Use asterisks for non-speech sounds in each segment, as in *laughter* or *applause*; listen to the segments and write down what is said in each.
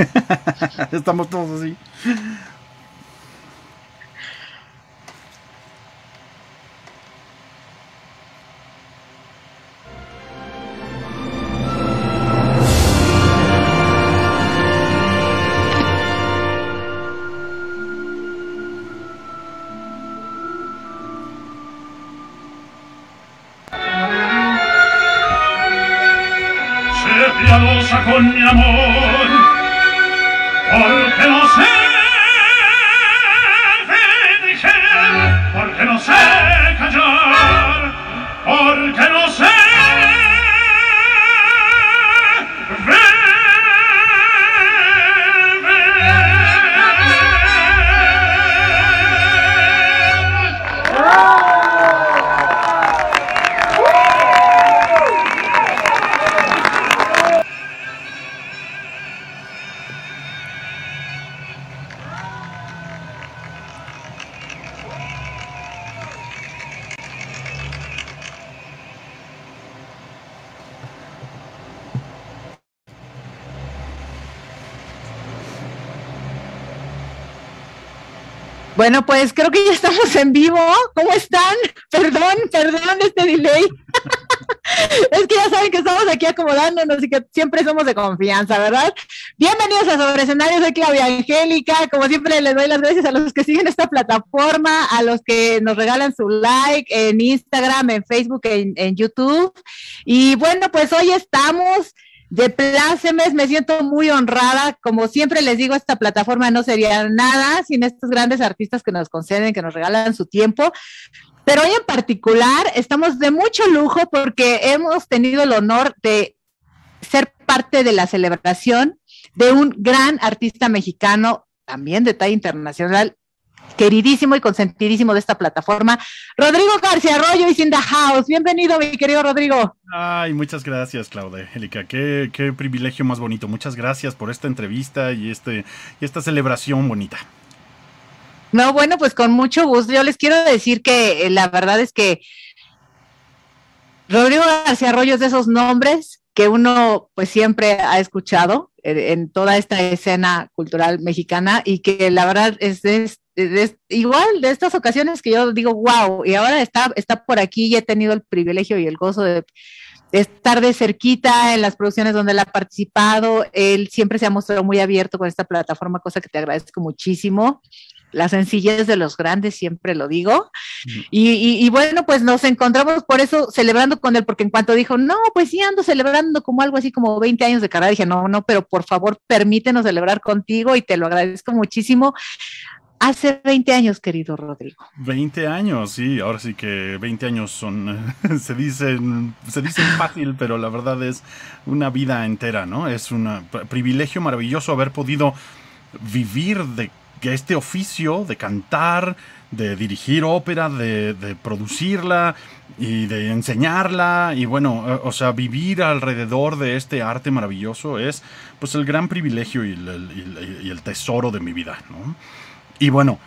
*laughs* Estamos todos así. Bueno, pues creo que ya estamos en vivo. ¿Cómo están? *laughs* Perdón, perdón este delay. *laughs* es que ya saben que estamos aquí acomodándonos y que siempre somos de confianza, ¿verdad? Bienvenidos a Sobre Escenarios, soy Claudia Angélica. Como siempre, les doy las gracias a los que siguen esta plataforma, a los que nos regalan su like en Instagram, en Facebook, en YouTube. Y bueno, pues hoy estamos de plácemes. Me siento muy honrada. Como siempre les digo, esta plataforma no sería nada sin estos grandes artistas que nos conceden, que nos regalan su tiempo. Pero hoy en particular estamos de mucho lujo porque hemos tenido el honor de ser parte de la celebración de un gran artista mexicano, también de talla internacional, queridísimo y consentidísimo de esta plataforma, Rodrigo García Arroyo y Cinda House. Bienvenido, mi querido Rodrigo. Ay, muchas gracias, Claudia Angélica. Qué, privilegio más bonito. Muchas gracias por esta entrevista y, este, y esta celebración bonita. No, bueno, pues con mucho gusto. Yo les quiero decir que eh, la verdad es que Rodrigo García Arroyo es de esos nombres que uno pues siempre ha escuchado eh, en, toda esta escena cultural mexicana y que la verdad es, es igual de estas ocasiones que yo digo, wow, y ahora está, está por aquí y he tenido el privilegio y el gozo de, estar de cerquita en las producciones donde él ha participado. Él siempre se ha mostrado muy abierto con esta plataforma, cosa que te agradezco muchísimo. La sencillez de los grandes, siempre lo digo. Y, y bueno, pues nos encontramos por eso celebrando con él, porque en cuanto dijo, no, pues sí ando celebrando como algo así como 20 años de carrera, dije, no, no, pero por favor permítenos celebrar contigo y te lo agradezco muchísimo Hace 20 años, querido Rodrigo. 20 años, sí, ahora sí que 20 años son, *laughs* se dicen, se dicen fácil, pero la verdad es una vida entera, ¿no? Es un privilegio maravilloso haber podido vivir de este oficio, de cantar, de dirigir ópera, de, producirla y de enseñarla y bueno, o sea, vivir alrededor de este arte maravilloso es pues el gran privilegio y el, y el tesoro de mi vida, ¿no? Y bueno,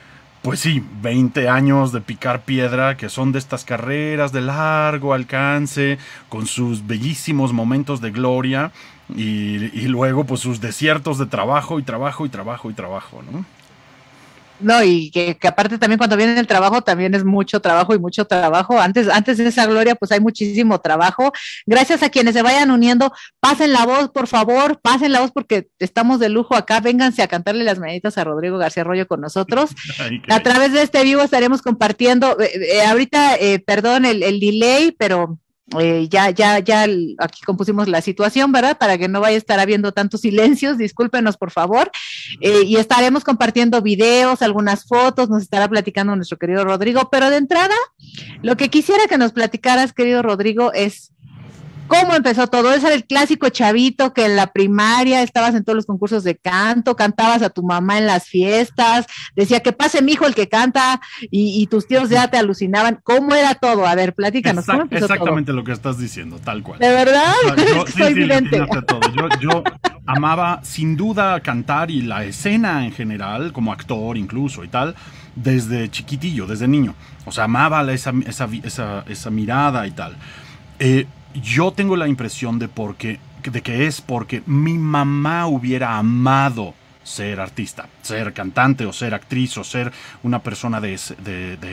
pues sí, 20 años de picar piedra, que son de estas carreras de largo alcance, con sus bellísimos momentos de gloria y, luego pues sus desiertos de trabajo y trabajo y trabajo y trabajo, ¿no? No, y que, que, aparte también cuando viene el trabajo también es mucho trabajo y mucho trabajo. Antes, antes de esa gloria, pues hay muchísimo trabajo. Gracias a quienes se vayan uniendo, pasen la voz, por favor, pasen la voz porque estamos de lujo acá. Vénganse a cantarle las manitas a Rodrigo García Arroyo con nosotros. *laughs* a través de este vivo estaremos compartiendo. Eh, eh, ahorita, eh, perdón el delay, pero eh, ya, ya, ya aquí compusimos la situación, ¿verdad? Para que no vaya a estar habiendo tantos silencios, discúlpenos por favor. Eh, y estaremos compartiendo videos, algunas fotos, nos estará platicando nuestro querido Rodrigo. Pero de entrada, lo que quisiera que nos platicaras, querido Rodrigo, es ¿Cómo empezó todo? Ese era el clásico chavito que en la primaria estabas en todos los concursos de canto, cantabas a tu mamá en las fiestas, decía que pase mi hijo el que canta y, tus tíos ya te alucinaban. ¿Cómo era todo? A ver, platícanos. exactamente lo que estás diciendo, tal cual. ¿De verdad? *laughs* yo, amaba sin duda cantar y la escena en general, como actor incluso y tal desde chiquitillo, desde niño. O sea, amaba esa, esa, mirada y tal. Eh, yo tengo la impresión de, porque, de que es porque mi mamá hubiera amado ser artista, ser cantante o ser actriz o ser una persona de,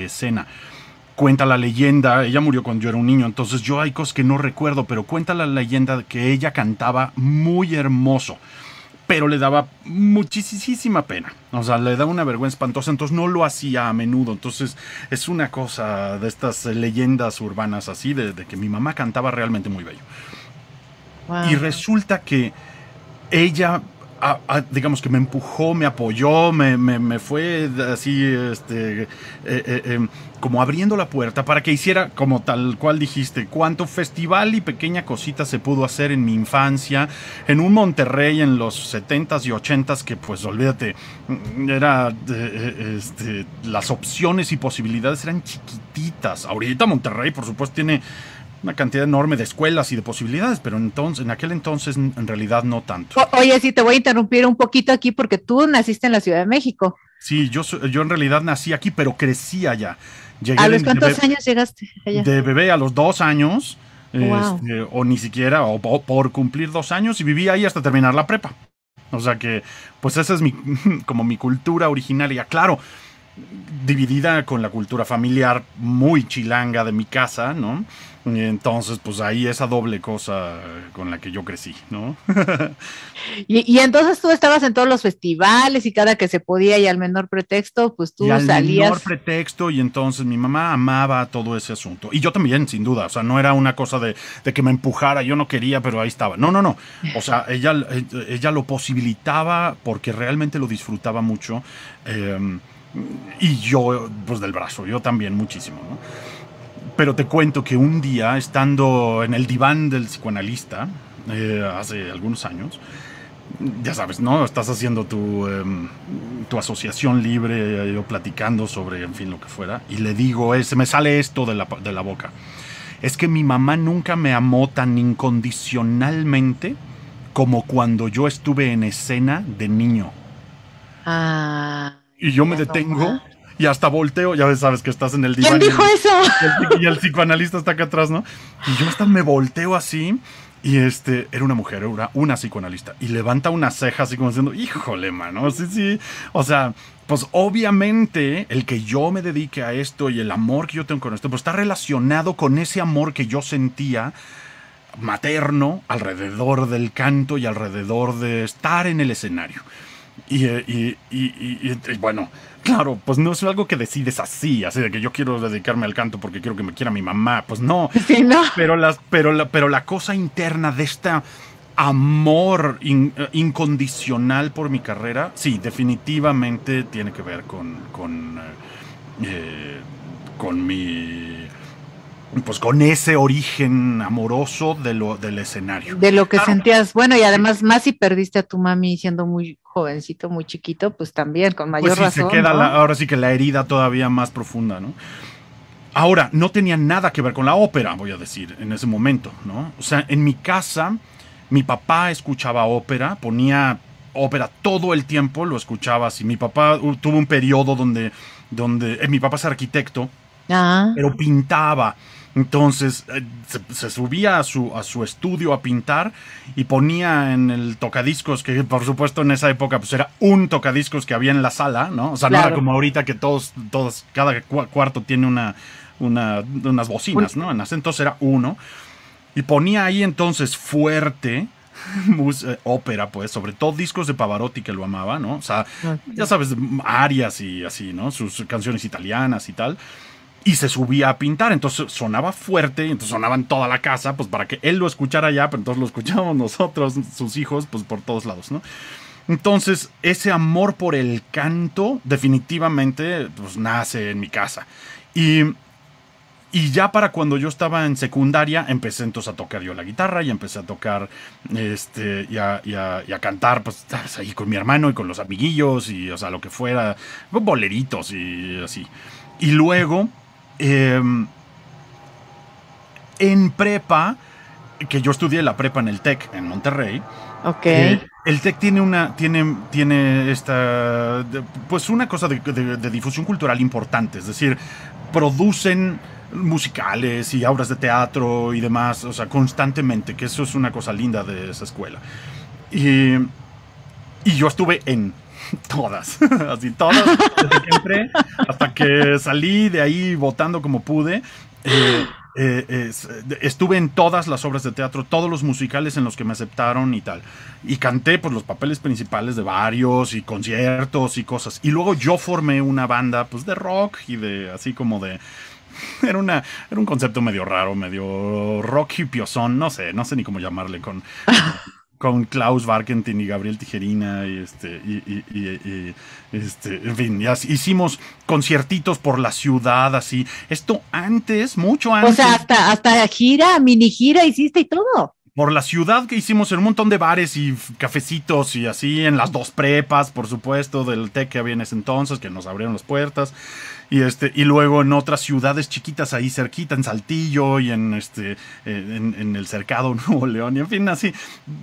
escena. Cuenta la leyenda, ella murió cuando yo era un niño, entonces yo hay cosas que no recuerdo, pero cuenta la leyenda que ella cantaba muy hermoso pero le daba muchísima pena. O sea, le daba una vergüenza espantosa, entonces no lo hacía a menudo. Entonces es una cosa de estas leyendas urbanas así, de, que mi mamá cantaba realmente muy bello. Y resulta que ella digamos que me empujó, me apoyó, me, fue así, este, eh, eh, em, como abriendo la puerta para que hiciera, como tal cual dijiste, cuánto festival y pequeña cosita se pudo hacer en mi infancia, en un Monterrey en los 70s y 80s, que pues olvídate, mm, era, eh, este, las opciones y posibilidades eran chiquititas. Ahorita Monterrey, por supuesto, tiene una cantidad enorme de escuelas y de posibilidades, pero entonces, en aquel entonces en realidad no tanto. oye, sí, te voy a interrumpir un poquito aquí porque tú naciste en la Ciudad de México. Sí, yo, yo en realidad nací aquí, pero crecí allá. ¿A los cuántos años llegaste allá? De bebé a los dos años, este, o ni siquiera, o, por cumplir dos años, y viví ahí hasta terminar la prepa. O sea que, pues esa es mi, *laughs* como mi cultura original, y Claro, dividida con la cultura familiar muy chilanga de mi casa, ¿no? Y entonces, pues ahí esa doble cosa con la que yo crecí, ¿no? *laughs* y, entonces tú estabas en todos los festivales y cada que se podía y al menor pretexto, pues tú y al salías. Al menor pretexto y entonces mi mamá amaba todo ese asunto. Y yo también, sin duda. O sea, no era una cosa de, que me empujara, yo no quería, pero ahí estaba. No, no, no. O sea, ella, eh, ella lo posibilitaba porque realmente lo disfrutaba mucho. Eh, y yo, pues del brazo, yo también muchísimo, ¿no? Pero te cuento que un día, estando en el diván del psicoanalista, eh, hace algunos años, ya sabes, ¿no? Estás haciendo tu, em, asociación libre, yo eh, platicando sobre, en fin, lo que fuera, y le digo, eh, se me sale esto de la, de la boca. Es que mi mamá nunca me amó tan incondicionalmente como cuando yo estuve en escena de niño. Ah, y yo me detengo y hasta volteo, ya sabes que estás en el diván. ¿Quién dijo y, eso? Y el, psicoanalista está acá atrás, ¿no? Y yo hasta me volteo así. Y este, era una mujer, era una, psicoanalista. Y levanta una ceja así como diciendo, híjole, mano, sí, sí. O sea, pues obviamente el que yo me dedique a esto y el amor que yo tengo con esto, pues está relacionado con ese amor que yo sentía materno alrededor del canto y alrededor de estar en el escenario. Eh, y, bueno, claro, pues no es algo que decides así, así de que yo quiero dedicarme al canto porque quiero que me quiera mi mamá, pues no. *laughs* Pero, las, pero, la, pero la cosa interna de esta amor eh, incondicional por mi carrera, sí, definitivamente tiene que ver con, con, eh, con mi pues con ese origen amoroso de lo, del escenario. De lo que sentías, bueno, y además más si perdiste a tu mami siendo muy jovencito, muy chiquito, pues también, con mayor pues sí, Se queda ahora sí que la herida todavía más profunda, ¿no? Ahora, no tenía nada que ver con la ópera, voy a decir, en ese momento, ¿no? O sea, en mi casa, mi papá escuchaba ópera, ponía ópera todo el tiempo, lo escuchaba así. Mi papá tuvo un periodo donde, donde eh, mi papá es arquitecto, ah. pero pintaba entonces eh, se, subía a su, a su estudio a pintar y ponía en el tocadiscos, que por supuesto en esa época pues era un tocadiscos que había en la sala, ¿no? O sea, no era como ahorita que todos, todos cada cuarto tiene una, una, unas bocinas, ¿no? En entonces era uno. Y ponía ahí entonces fuerte *laughs* eh, ópera, pues, sobre todo discos de Pavarotti que lo amaba, ¿no? O sea, ah, ya sabes, arias y así, ¿no? Sus canciones italianas y tal y se subía a pintar. Entonces sonaba fuerte, entonces sonaba en toda la casa, pues para que él lo escuchara ya, pero entonces lo escuchábamos nosotros, sus hijos, pues por todos lados, ¿no? Entonces, ese amor por el canto definitivamente pues, nace en mi casa. Y, y ya para cuando yo estaba en secundaria, empecé entonces a tocar yo la guitarra y empecé a tocar este, y, a, cantar, pues ahí con mi hermano y con los amiguillos y, o sea, lo que fuera, boleritos y así. Y luego Em, en prepa, que yo estudié la prepa en el TEC en Monterrey. Ok. Eh, el TEC tiene una, tiene, tiene esta, pues una cosa de, difusión cultural importante, es decir, producen musicales y obras de teatro y demás, o sea, constantemente, que eso es una cosa linda de esa escuela. y yo estuve en *laughs* Todas, *laughs* así todas, desde que hasta que salí de ahí votando como pude. Eh, eh, eh, estuve en todas las obras de teatro, todos los musicales en los que me aceptaron y tal. Y canté pues los papeles principales de varios y conciertos y cosas. Y luego yo formé una banda pues de rock y de así como de... *laughs* Era, una, era un concepto medio raro, medio rock y no sé, no sé ni cómo llamarle con con Klaus Barkentin y Gabriel Tijerina y este y, este en fin hicimos conciertitos por la ciudad así esto antes mucho antes o sea hasta hasta gira mini gira hiciste y todo por la ciudad que hicimos en un montón de bares y cafecitos y así en las dos prepas por supuesto del TEC que había en ese entonces que nos abrieron las puertas y, este, y luego en otras ciudades chiquitas ahí cerquita, en Saltillo y en, este, eh, en, el Cercado *laughs* Nuevo León. Y en fin, así.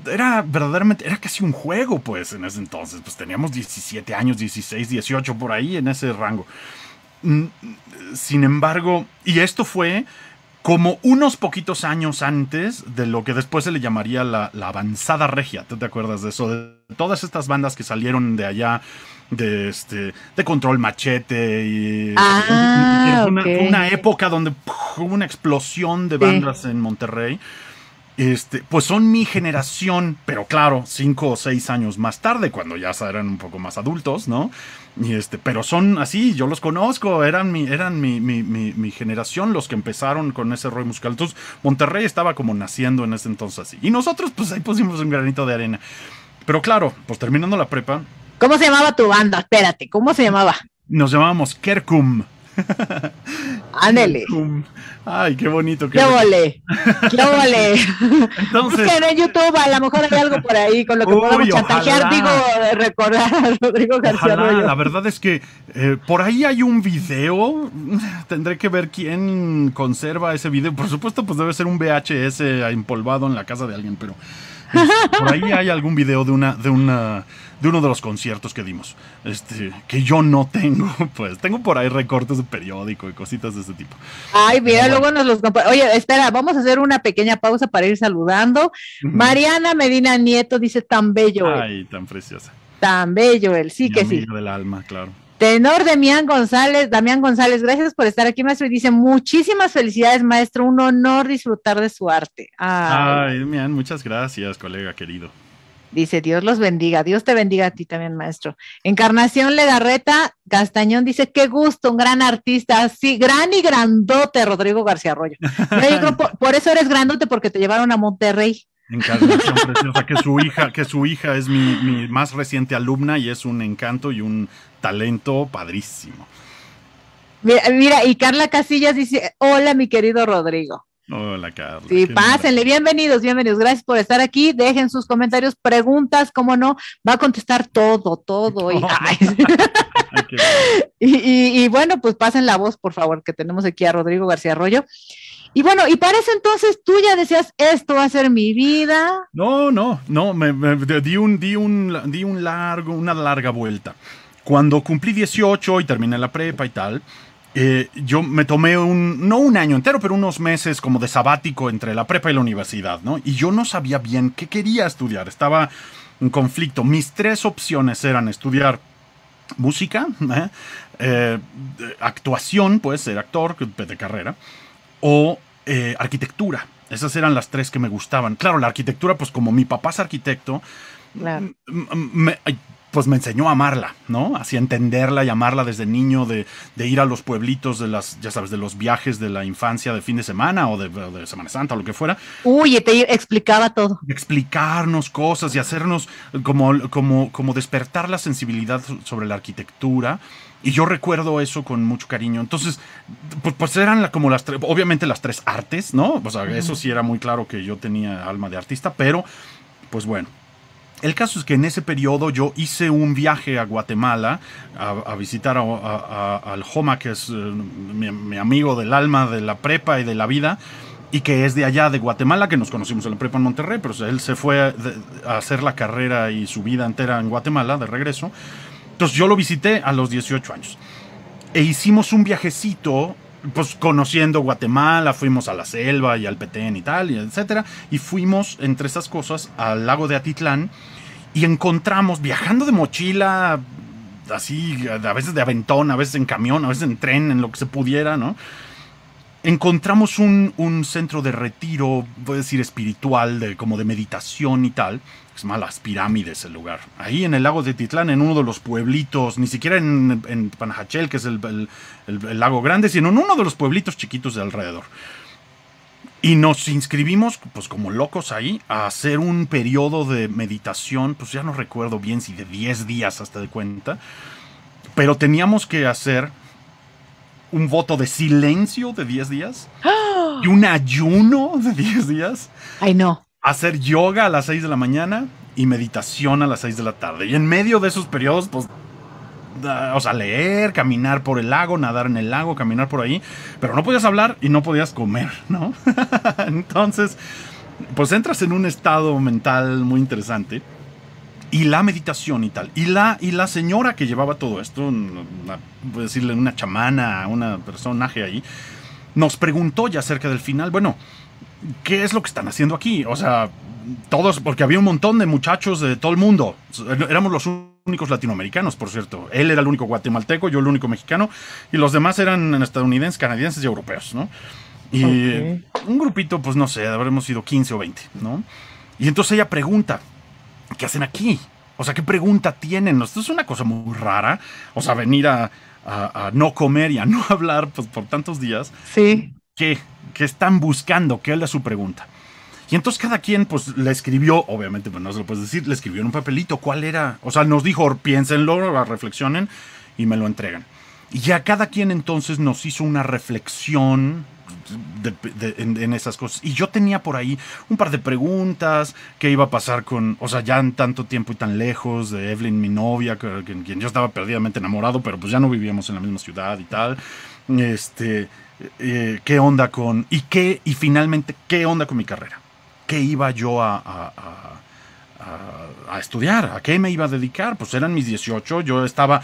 Era verdaderamente, era casi un juego, pues, en ese entonces. Pues teníamos 17 años, 16, 18, por ahí, en ese rango. Mm, sin embargo, y esto fue como unos poquitos años antes de lo que después se le llamaría la, avanzada regia. ¿Tú te acuerdas de eso? De todas estas bandas que salieron de allá de este control machete y, ah, una, época donde hubo una explosión de bandas en Monterrey. Este, pues son mi generación, pero claro, cinco o seis años más tarde, cuando ya eran un poco más adultos, ¿no? Y este, pero son así, yo los conozco, eran mi, eran mi, generación los que empezaron con ese rollo musical. Entonces, Monterrey estaba como naciendo en ese entonces así. Y nosotros, pues ahí pusimos un granito de arena. Pero claro, pues terminando la prepa, ¿Cómo se llamaba tu banda? Espérate, ¿cómo se llamaba? Nos llamábamos Kerkum. *laughs* Ándele. Ay, qué bonito. Qué, qué Qué vole. Entonces. Busquen en YouTube, a lo mejor hay algo por ahí con lo que podamos chantajear, digo, recordar a Rodrigo García La verdad es que eh, por ahí hay un video. *laughs* Tendré que ver quién conserva ese video. Por supuesto, pues debe ser un VHS empolvado en la casa de alguien, pero. Pues, por ahí hay algún video de una. De una de uno de los conciertos que dimos. Este, que yo no tengo, *laughs* pues tengo por ahí recortes de periódico y cositas de ese tipo. Ay, mira, luego nos los Oye, espera, vamos a hacer una pequeña pausa para ir saludando. Mariana Medina Nieto dice tan bello. Ay, tan preciosa. Tan bello él, sí que sí. del alma, claro. Tenor Damián González, Damián González, gracias por estar aquí, maestro. Y dice, muchísimas felicidades, maestro. Un honor disfrutar de su arte. Ay Damián, muchas gracias, colega querido. Dice, Dios los bendiga, Dios te bendiga a ti también, maestro. Encarnación Legarreta Castañón dice, qué gusto, un gran artista, sí, gran y grandote, Rodrigo García Arroyo. por, eso eres grandote, porque te llevaron a Monterrey. Encarnación preciosa, que su hija, que su hija es mi, más reciente alumna y es un encanto y un talento padrísimo. mira, y Carla Casillas dice, hola mi querido Rodrigo. Hola, Carlos. Sí, pásenle. Bienvenidos, bienvenidos. Gracias por estar aquí. Dejen sus comentarios, preguntas, cómo no. Va a contestar todo, todo. Y, *laughs* *laughs* bueno, pues pasen la voz, por favor, que tenemos aquí a Rodrigo García Arroyo. Y bueno, y para entonces tú ya decías, esto va a ser mi vida. No, no, no, me, di, un, di, un, di un largo, una larga vuelta. Cuando cumplí 18 y terminé la prepa y tal, eh, yo me tomé un, no un año entero, pero unos meses como de sabático entre la prepa y la universidad, ¿no? Y yo no sabía bien qué quería estudiar, estaba en conflicto. Mis tres opciones eran estudiar música, ¿eh? Eh, actuación, pues ser actor de carrera, o arquitectura. Esas eran las tres que me gustaban. Claro, la arquitectura, pues como mi papá es arquitecto, pues me enseñó a amarla, ¿no? Así entenderla y amarla desde niño, de, ir a los pueblitos de las, ya sabes, de los viajes de la infancia de fin de semana o de, Semana Santa o lo que fuera. Uy, te explicaba todo. Explicarnos cosas y hacernos como, como, como despertar la sensibilidad sobre la arquitectura. Y yo recuerdo eso con mucho cariño. Entonces, pues, pues eran como las tres, obviamente las tres artes, ¿no? O sea, eso sí era muy claro que yo tenía alma de artista, pero pues bueno, el caso es que en ese periodo yo hice un viaje a Guatemala a, visitar al Joma, que es eh, mi, amigo del alma, de la prepa y de la vida, y que es de allá, de Guatemala, que nos conocimos en la prepa en Monterrey, pero él se fue a, hacer la carrera y su vida entera en Guatemala, de regreso. Entonces yo lo visité a los 18 años. E hicimos un viajecito pues conociendo Guatemala, fuimos a la selva y al Petén y tal, y etcétera, y fuimos entre esas cosas al lago de Atitlán y encontramos viajando de mochila así, a veces de aventón, a veces en camión, a veces en tren, en lo que se pudiera, ¿no? encontramos un, centro de retiro, voy a decir espiritual, de, como de meditación y tal. Es más, las pirámides el lugar. Ahí en el lago de Titlán, en uno de los pueblitos, ni siquiera en, Panajachel, que es el, el, lago grande, sino en uno de los pueblitos chiquitos de alrededor. Y nos inscribimos, pues como locos ahí, a hacer un periodo de meditación, pues ya no recuerdo bien si de 10 días hasta de cuenta, pero teníamos que hacer un voto de silencio de 10 días ¡Ah! y un ayuno de 10 días. Ay, no. Hacer yoga a las 6 de la mañana y meditación a las 6 de la tarde. Y en medio de esos periodos, pues, o sea, leer, caminar por el lago, nadar en el lago, caminar por ahí. Pero no podías hablar y no podías comer, ¿no? *laughs* Entonces, pues entras en un estado mental muy interesante y la meditación y tal. Y la, y la señora que llevaba todo esto, una, voy a decirle una chamana, una personaje ahí, nos preguntó ya cerca del final, bueno, ¿qué es lo que están haciendo aquí? O sea, todos, porque había un montón de muchachos de todo el mundo. Éramos los únicos latinoamericanos, por cierto. Él era el único guatemalteco, yo el único mexicano, y los demás eran estadounidenses, canadienses y europeos, ¿no? Y un grupito, pues no sé, habremos sido 15 o 20, ¿no? Y entonces ella pregunta, ¿qué hacen aquí? O sea, ¿qué pregunta tienen? Esto es una cosa muy rara. O sea, venir a, no comer y a no *laughs* hablar pues, por tantos días. Sí. ¿Qué? ¿Qué están buscando? ¿Qué es su pregunta? Y entonces cada quien, pues, le escribió, obviamente, pues no se lo puedes decir, le escribió en un papelito cuál era. O sea, nos dijo, piénsenlo, reflexionen y me lo entregan. Y ya cada quien entonces nos hizo una reflexión en, esas cosas. Y yo tenía por ahí un par de preguntas, qué iba a pasar con, o sea, ya en tanto tiempo y tan lejos de Evelyn, mi novia, con quien, yo estaba perdidamente enamorado, pero pues ya no vivíamos en la misma ciudad y tal. Este, eh, qué onda con, y qué, y finalmente, qué onda con mi carrera. ¿Qué iba yo a, a, a, estudiar, a qué me iba a dedicar. Pues eran mis 18, yo estaba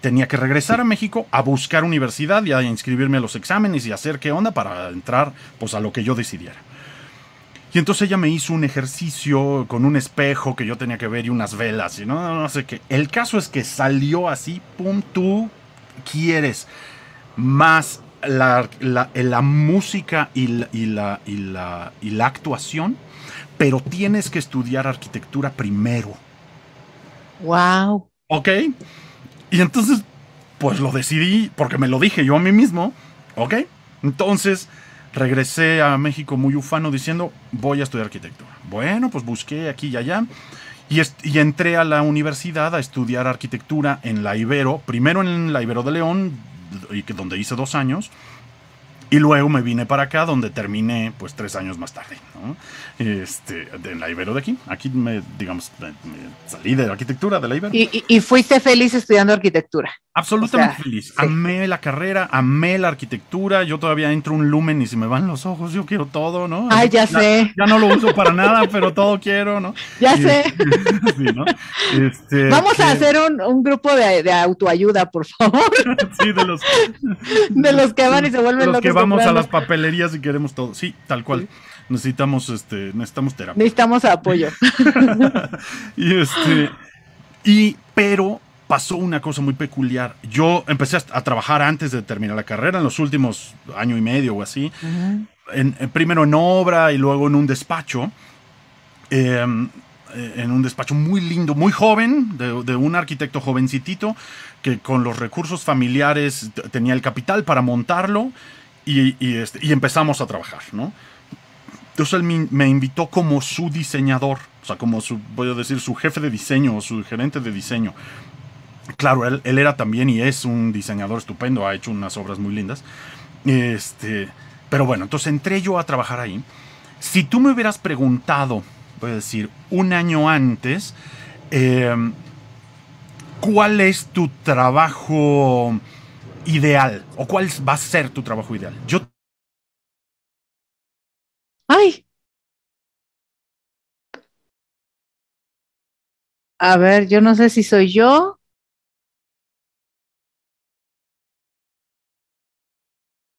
tenía que regresar a México a buscar universidad y a inscribirme a los exámenes y hacer qué onda para entrar pues a lo que yo decidiera. Y entonces ella me hizo un ejercicio con un espejo que yo tenía que ver y unas velas y no, no, sé qué. El caso es que salió así, pum, tú quieres más la, eh, música y la, y, la, actuación, pero tienes que estudiar arquitectura primero. ¡Wow! ¿Ok? Y entonces, pues lo decidí, porque me lo dije yo a mí mismo, ¿ok? Entonces, regresé a México muy ufano diciendo, voy a estudiar arquitectura. Bueno, pues busqué aquí y allá. Y, y, entré a la universidad a estudiar arquitectura en la Ibero, primero en la Ibero de León, donde hice dos años, y luego me vine para acá, donde terminé pues tres años más tarde. Este, en la Ibero de aquí. Aquí me, digamos, salí de la arquitectura de la Ibero. Y, fuiste feliz estudiando arquitectura. Absolutamente feliz. Amé la carrera, amé la arquitectura. Yo todavía entro un lumen y se me van los ojos. Yo quiero todo, ¿no? Ay, ah, ya, sé. Ya no lo uso para nada, pero todo quiero, ¿no? Ya sé. *laughs* Este, vamos a hacer un, grupo de, autoayuda, por favor. *laughs* de los, que van y se vuelven los que vamos a las papelerías y queremos todo. Sí, tal cual necesitamos, este, necesitamos terapia. Necesitamos apoyo. *laughs* y este, y, pero pasó una cosa muy peculiar. Yo empecé a, trabajar antes de terminar la carrera, en los últimos año y medio o así. primero en obra y luego en un despacho. Em, en un despacho muy lindo, muy joven, de, un arquitecto jovencitito, que con los recursos familiares tenía el capital para montarlo y, y este, empezamos a trabajar, ¿no? Entonces él me invitó como su diseñador, o sea, como su, voy a decir, su jefe de diseño o su gerente de diseño. Claro, él, era también y es un diseñador estupendo, ha hecho unas obras muy lindas. Este, pero bueno, entonces entré yo a trabajar ahí. Si tú me hubieras preguntado, voy a decir, un año antes, em, ¿cuál es tu trabajo ideal? ¿O cuál va a ser tu trabajo ideal? Yo a ver, yo no sé si soy yo.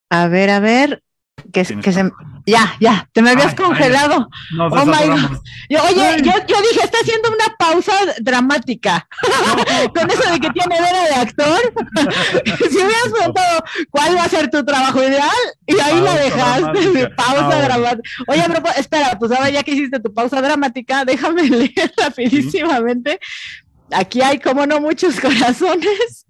A ver, a ver. Que, que se, ya, ya, te me habías congelado. Pues oh my God. Yo, oye, yo, yo, dije, está haciendo una pausa dramática. *laughs* Con eso de que tiene vena de actor. *laughs* si hubieras preguntado cuál va a ser tu trabajo ideal, y ahí lo la dejaste. Pausa dramática. Oye, pero pues, espera, pues ahora ya que hiciste tu pausa dramática, déjame *laughs* leer rapidísimamente aquí hay como no muchos *laughs* corazones.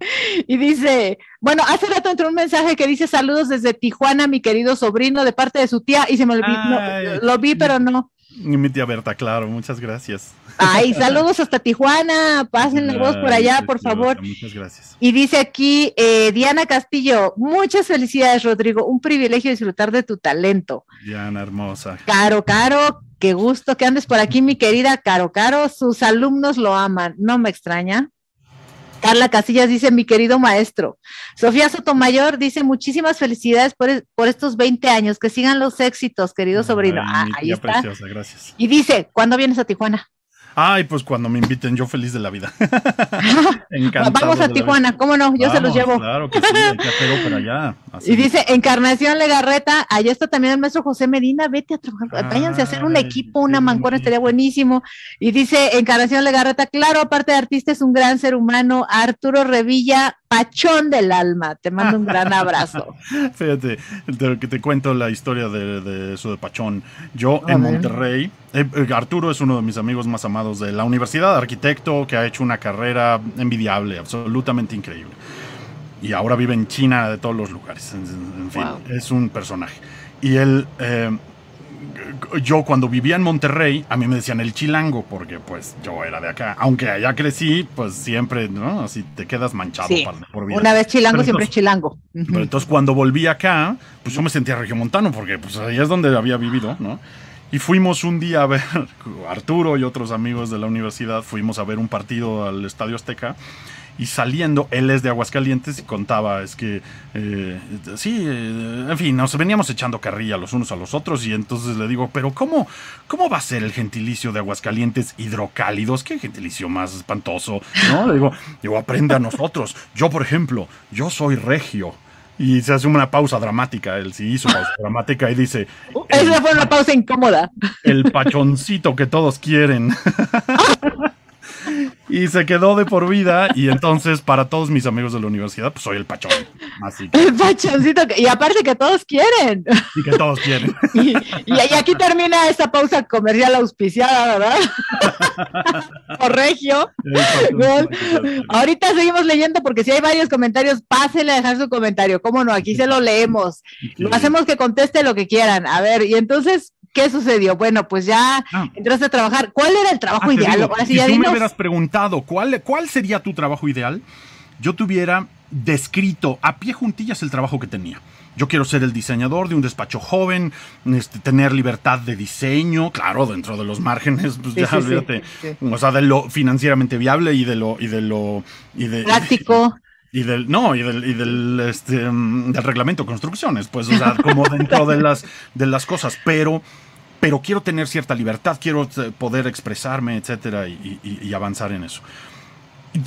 Y dice, bueno, hace rato entró un mensaje que dice saludos desde Tijuana, mi querido sobrino, de parte de su tía, y se me olvidó, lo vi, pero no, mi tía Berta, claro, muchas gracias. Ay, saludos hasta Tijuana, pasen la voz por allá, por favor. Muchas gracias. Y dice aquí eh, Diana Castillo, muchas felicidades, Rodrigo, un privilegio disfrutar de tu talento. Diana, hermosa. Caro, caro, qué gusto que andes por aquí, mi querida Caro, caro, sus alumnos lo aman, no me extraña. Carla Casillas dice, mi querido maestro. Sofía Sotomayor dice, muchísimas felicidades por, e-, estos 20 años, que sigan los éxitos, querido sobrino. ah, ahí está. Y dice, ¿cuándo vienes a Tijuana? Ay, pues cuando me inviten, yo feliz de la vida. *laughs* Vamos a Tijuana, ¿cómo no? Yo se los llevo. Claro que sí, para allá. *laughs* Y dice, Encarnación Legarreta, allá está también el maestro José Medina, vete a trabajar, ah, váyanse a hacer un equipo, una mancuerna, estaría buenísimo. Y dice, Encarnación Legarreta, claro, aparte de artista, es un gran ser humano, Arturo Revilla, pachón del alma, te mando un gran abrazo. *laughs* Fíjate, te, te cuento la historia de, de eso de pachón. Yo en Monterrey, eh, eh, Arturo es uno de mis amigos más amados de la universidad, arquitecto que ha hecho una carrera envidiable, absolutamente increíble. Y ahora vive en China de todos los lugares. En, fin, es un personaje. Y él, eh, yo cuando vivía en Monterrey, a mí me decían el chilango, porque pues yo era de acá. Aunque allá crecí, pues siempre, ¿no? Así te quedas manchado por Una vez chilango, siempre chilango. Pero entonces cuando volví acá, pues yo me sentía regiomontano, porque pues ahí es donde había vivido, ¿no? Y fuimos un día a ver, *laughs* Arturo y otros amigos de la universidad, fuimos a ver un partido al Estadio Azteca y saliendo, él es de Aguascalientes y contaba, es que, eh, sí, eh, en fin, nos veníamos echando carrilla los unos a los otros y entonces le digo, pero ¿cómo, cómo va a ser el gentilicio de Aguascalientes hidrocálidos? ¿Qué gentilicio más espantoso? Le digo, digo, aprende a nosotros. Yo, por ejemplo, yo soy regio. Y se hace una pausa dramática. Él sí hizo pausa *laughs* dramática y dice. Esa fue una pausa incómoda. El pachoncito que todos quieren. *laughs* Y se quedó de por vida. Y entonces, para todos mis amigos de la universidad, pues soy el pachón. El pachoncito. y aparte que todos quieren. Y que todos quieren. Y, aquí termina esta pausa comercial auspiciada, ¿verdad? corregio *laughs* ahorita seguimos leyendo porque si hay varios comentarios, pásenle a dejar su comentario. ¿Cómo no? Aquí se lo leemos. hacemos que conteste lo que quieran. A ver, y entonces ¿Qué sucedió? Bueno, pues ya ah. entraste a trabajar. ¿Cuál era el trabajo ah, ideal? si tú me hubieras preguntado, ¿cuál, ¿cuál sería tu trabajo ideal? Yo te hubiera descrito a pie juntillas el trabajo que tenía. Yo quiero ser el diseñador de un despacho joven, este, tener libertad de diseño, claro, dentro de los márgenes, pues ya fíjate, o sea, de lo financieramente viable y de lo y de lo y práctico. Y del, no, y del, y del, este, mm, del reglamento construcciones, pues, o sea, como dentro de las, de las cosas, pero, pero quiero tener cierta libertad, quiero eh, poder expresarme, etcétera, y, y avanzar en eso.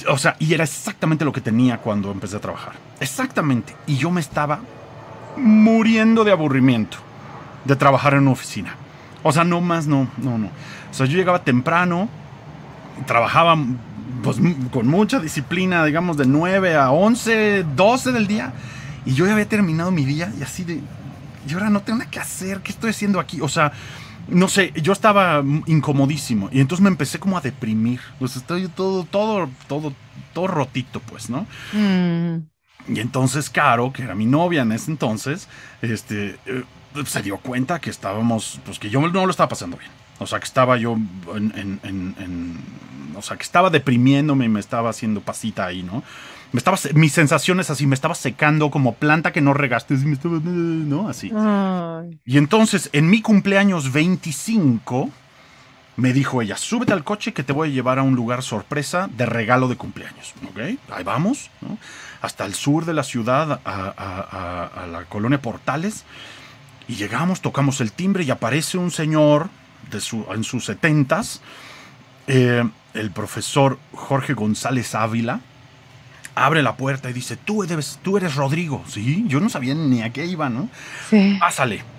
O sea, y era exactamente lo que tenía cuando empecé a trabajar. Exactamente. Y yo me estaba muriendo de aburrimiento de trabajar en una oficina. O sea, no más, no, no, no. O sea, yo llegaba temprano, trabajaba pues, con mucha disciplina, digamos de 9 a 11, 12 del día. Y yo ya había terminado mi día y así de, y ahora no tengo nada que hacer, ¿qué estoy haciendo aquí? O sea, no sé, yo estaba incomodísimo y entonces me empecé como a deprimir. Pues estoy todo, todo, todo, todo rotito, pues, ¿no? Mm. Y entonces Caro, que era mi novia en ese entonces, este, eh, se dio cuenta que estábamos, pues que yo no lo estaba pasando bien. O sea, que estaba yo en o sea, que estaba deprimiéndome y me estaba haciendo pasita ahí, ¿no? Me estaba, mis sensaciones así, me estaba secando como planta que no regaste, me estaba, ¿no? Así. Y entonces, en mi cumpleaños 25, me dijo ella, súbete al coche que te voy a llevar a un lugar sorpresa de regalo de cumpleaños, ¿ok? Ahí vamos, ¿no? Hasta el sur de la ciudad, a, la colonia Portales, y llegamos, tocamos el timbre y aparece un señor de su, en sus setentas, eh, el profesor Jorge González Ávila abre la puerta y dice, tú, tú eres Rodrigo. Sí, yo no sabía ni a qué iba, ¿no? Sí. Pásale. Ah,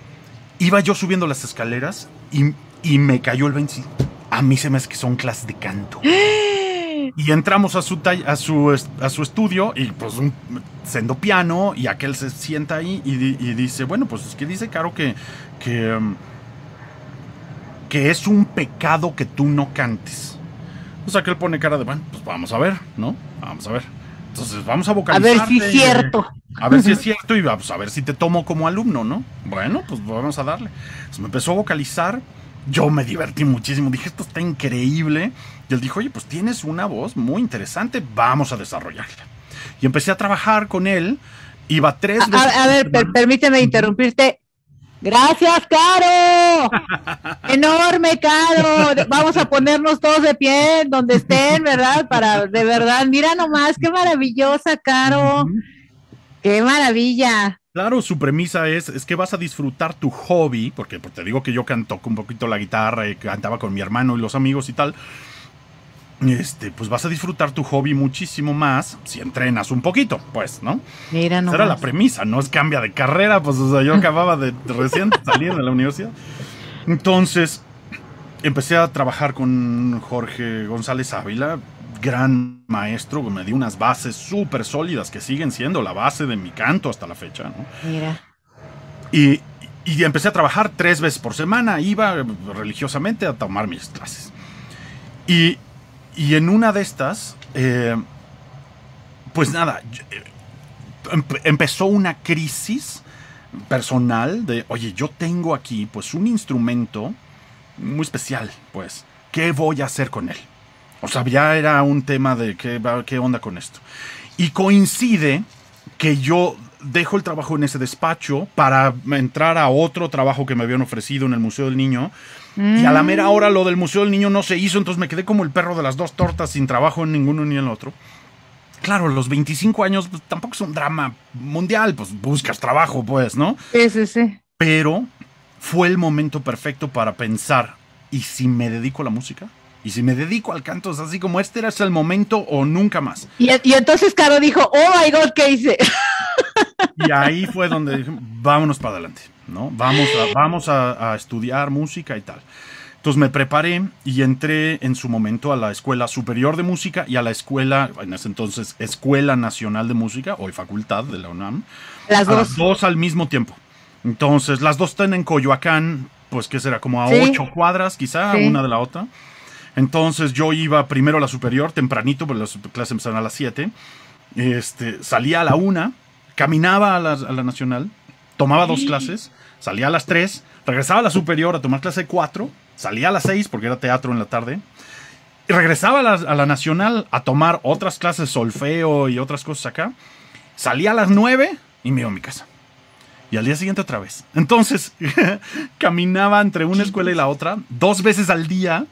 iba yo subiendo las escaleras y, me cayó el vencido. A mí se me hace que son clases de canto. *gasps* Y entramos a su, a a su estudio y pues un sendo piano y aquel se sienta ahí y, dice, bueno, pues es que dice Caro que, que, um, que es un pecado que tú no cantes. Pues, que él pone cara de, bueno, pues vamos a ver, ¿no? Vamos a ver. Entonces vamos a vocalizar. A ver si es cierto. A ver si es *laughs* cierto y vamos a ver si te tomo como alumno, ¿no? Bueno, pues vamos a darle. me empezó a vocalizar. Yo me divertí muchísimo. Dije, esto está increíble. Y él dijo, oye, pues tienes una voz muy interesante. Vamos a desarrollarla. Y empecé a trabajar con él. Iba tres veces. A, ver, permíteme interrumpirte. Gracias, Caro. *laughs* Enorme, Caro. Vamos a ponernos todos de pie donde estén, ¿verdad? Para, de verdad, mira nomás, qué maravillosa, Caro. Qué maravilla. Claro, su premisa es, es que vas a disfrutar tu hobby, porque, pues, te digo que yo canto un poquito la guitarra y cantaba con mi hermano y los amigos y tal, este, pues vas a disfrutar tu hobby muchísimo más si entrenas un poquito, pues, ¿no? era la premisa, no es cambia de carrera, pues, yo acababa de *laughs* recién salir de la universidad. Entonces, empecé a trabajar con Jorge González Ávila, gran maestro, me dio unas bases súper sólidas que siguen siendo la base de mi canto hasta la fecha, ¿no? Mira. Y, y empecé a trabajar tres veces por semana, iba religiosamente a tomar mis clases. Y y en una de estas, eh, pues nada, eh, empezó una crisis personal de, oye, yo tengo aquí pues un instrumento muy especial, pues, ¿qué voy a hacer con él? O sea, ya era un tema de qué, qué onda con esto. Y coincide que yo dejo el trabajo en ese despacho para entrar a otro trabajo que me habían ofrecido en el Museo del Niño. Y a la mera mm. hora lo del Museo del Niño no se hizo, entonces me quedé como el perro de las dos tortas sin trabajo en ninguno ni en el otro. Claro, los 25 años pues, tampoco es un drama mundial, pues buscas trabajo, pues, ¿no? Sí, sí, sí. Pero fue el momento perfecto para pensar, ¿y si me dedico a la música? Y si me dedico al canto, es así como este era el momento o nunca más. Y, y entonces Caro dijo, oh my god, ¿qué hice? *laughs* Y ahí fue donde dije, vámonos para adelante, ¿no? Vamos, a, vamos a, estudiar música y tal. Entonces me preparé y entré en su momento a la Escuela Superior de Música y a la Escuela, en ese entonces Escuela Nacional de Música, hoy Facultad de la UNAM. Las dos. Las dos al mismo tiempo. Entonces, las dos están en Coyoacán, pues que será como a ocho cuadras quizá, una de la otra. Entonces yo iba primero a la superior, tempranito, porque las clases empezaron a las siete. Este, salía a la una caminaba a la, nacional, tomaba dos clases, salía a las tres regresaba a la superior a tomar clase 4, salía a las 6 porque era teatro en la tarde, y regresaba a la, nacional a tomar otras clases, solfeo y otras cosas acá, salía a las 9 y me iba a mi casa. Y al día siguiente otra vez. Entonces, *laughs* caminaba entre una escuela y la otra, dos veces al día,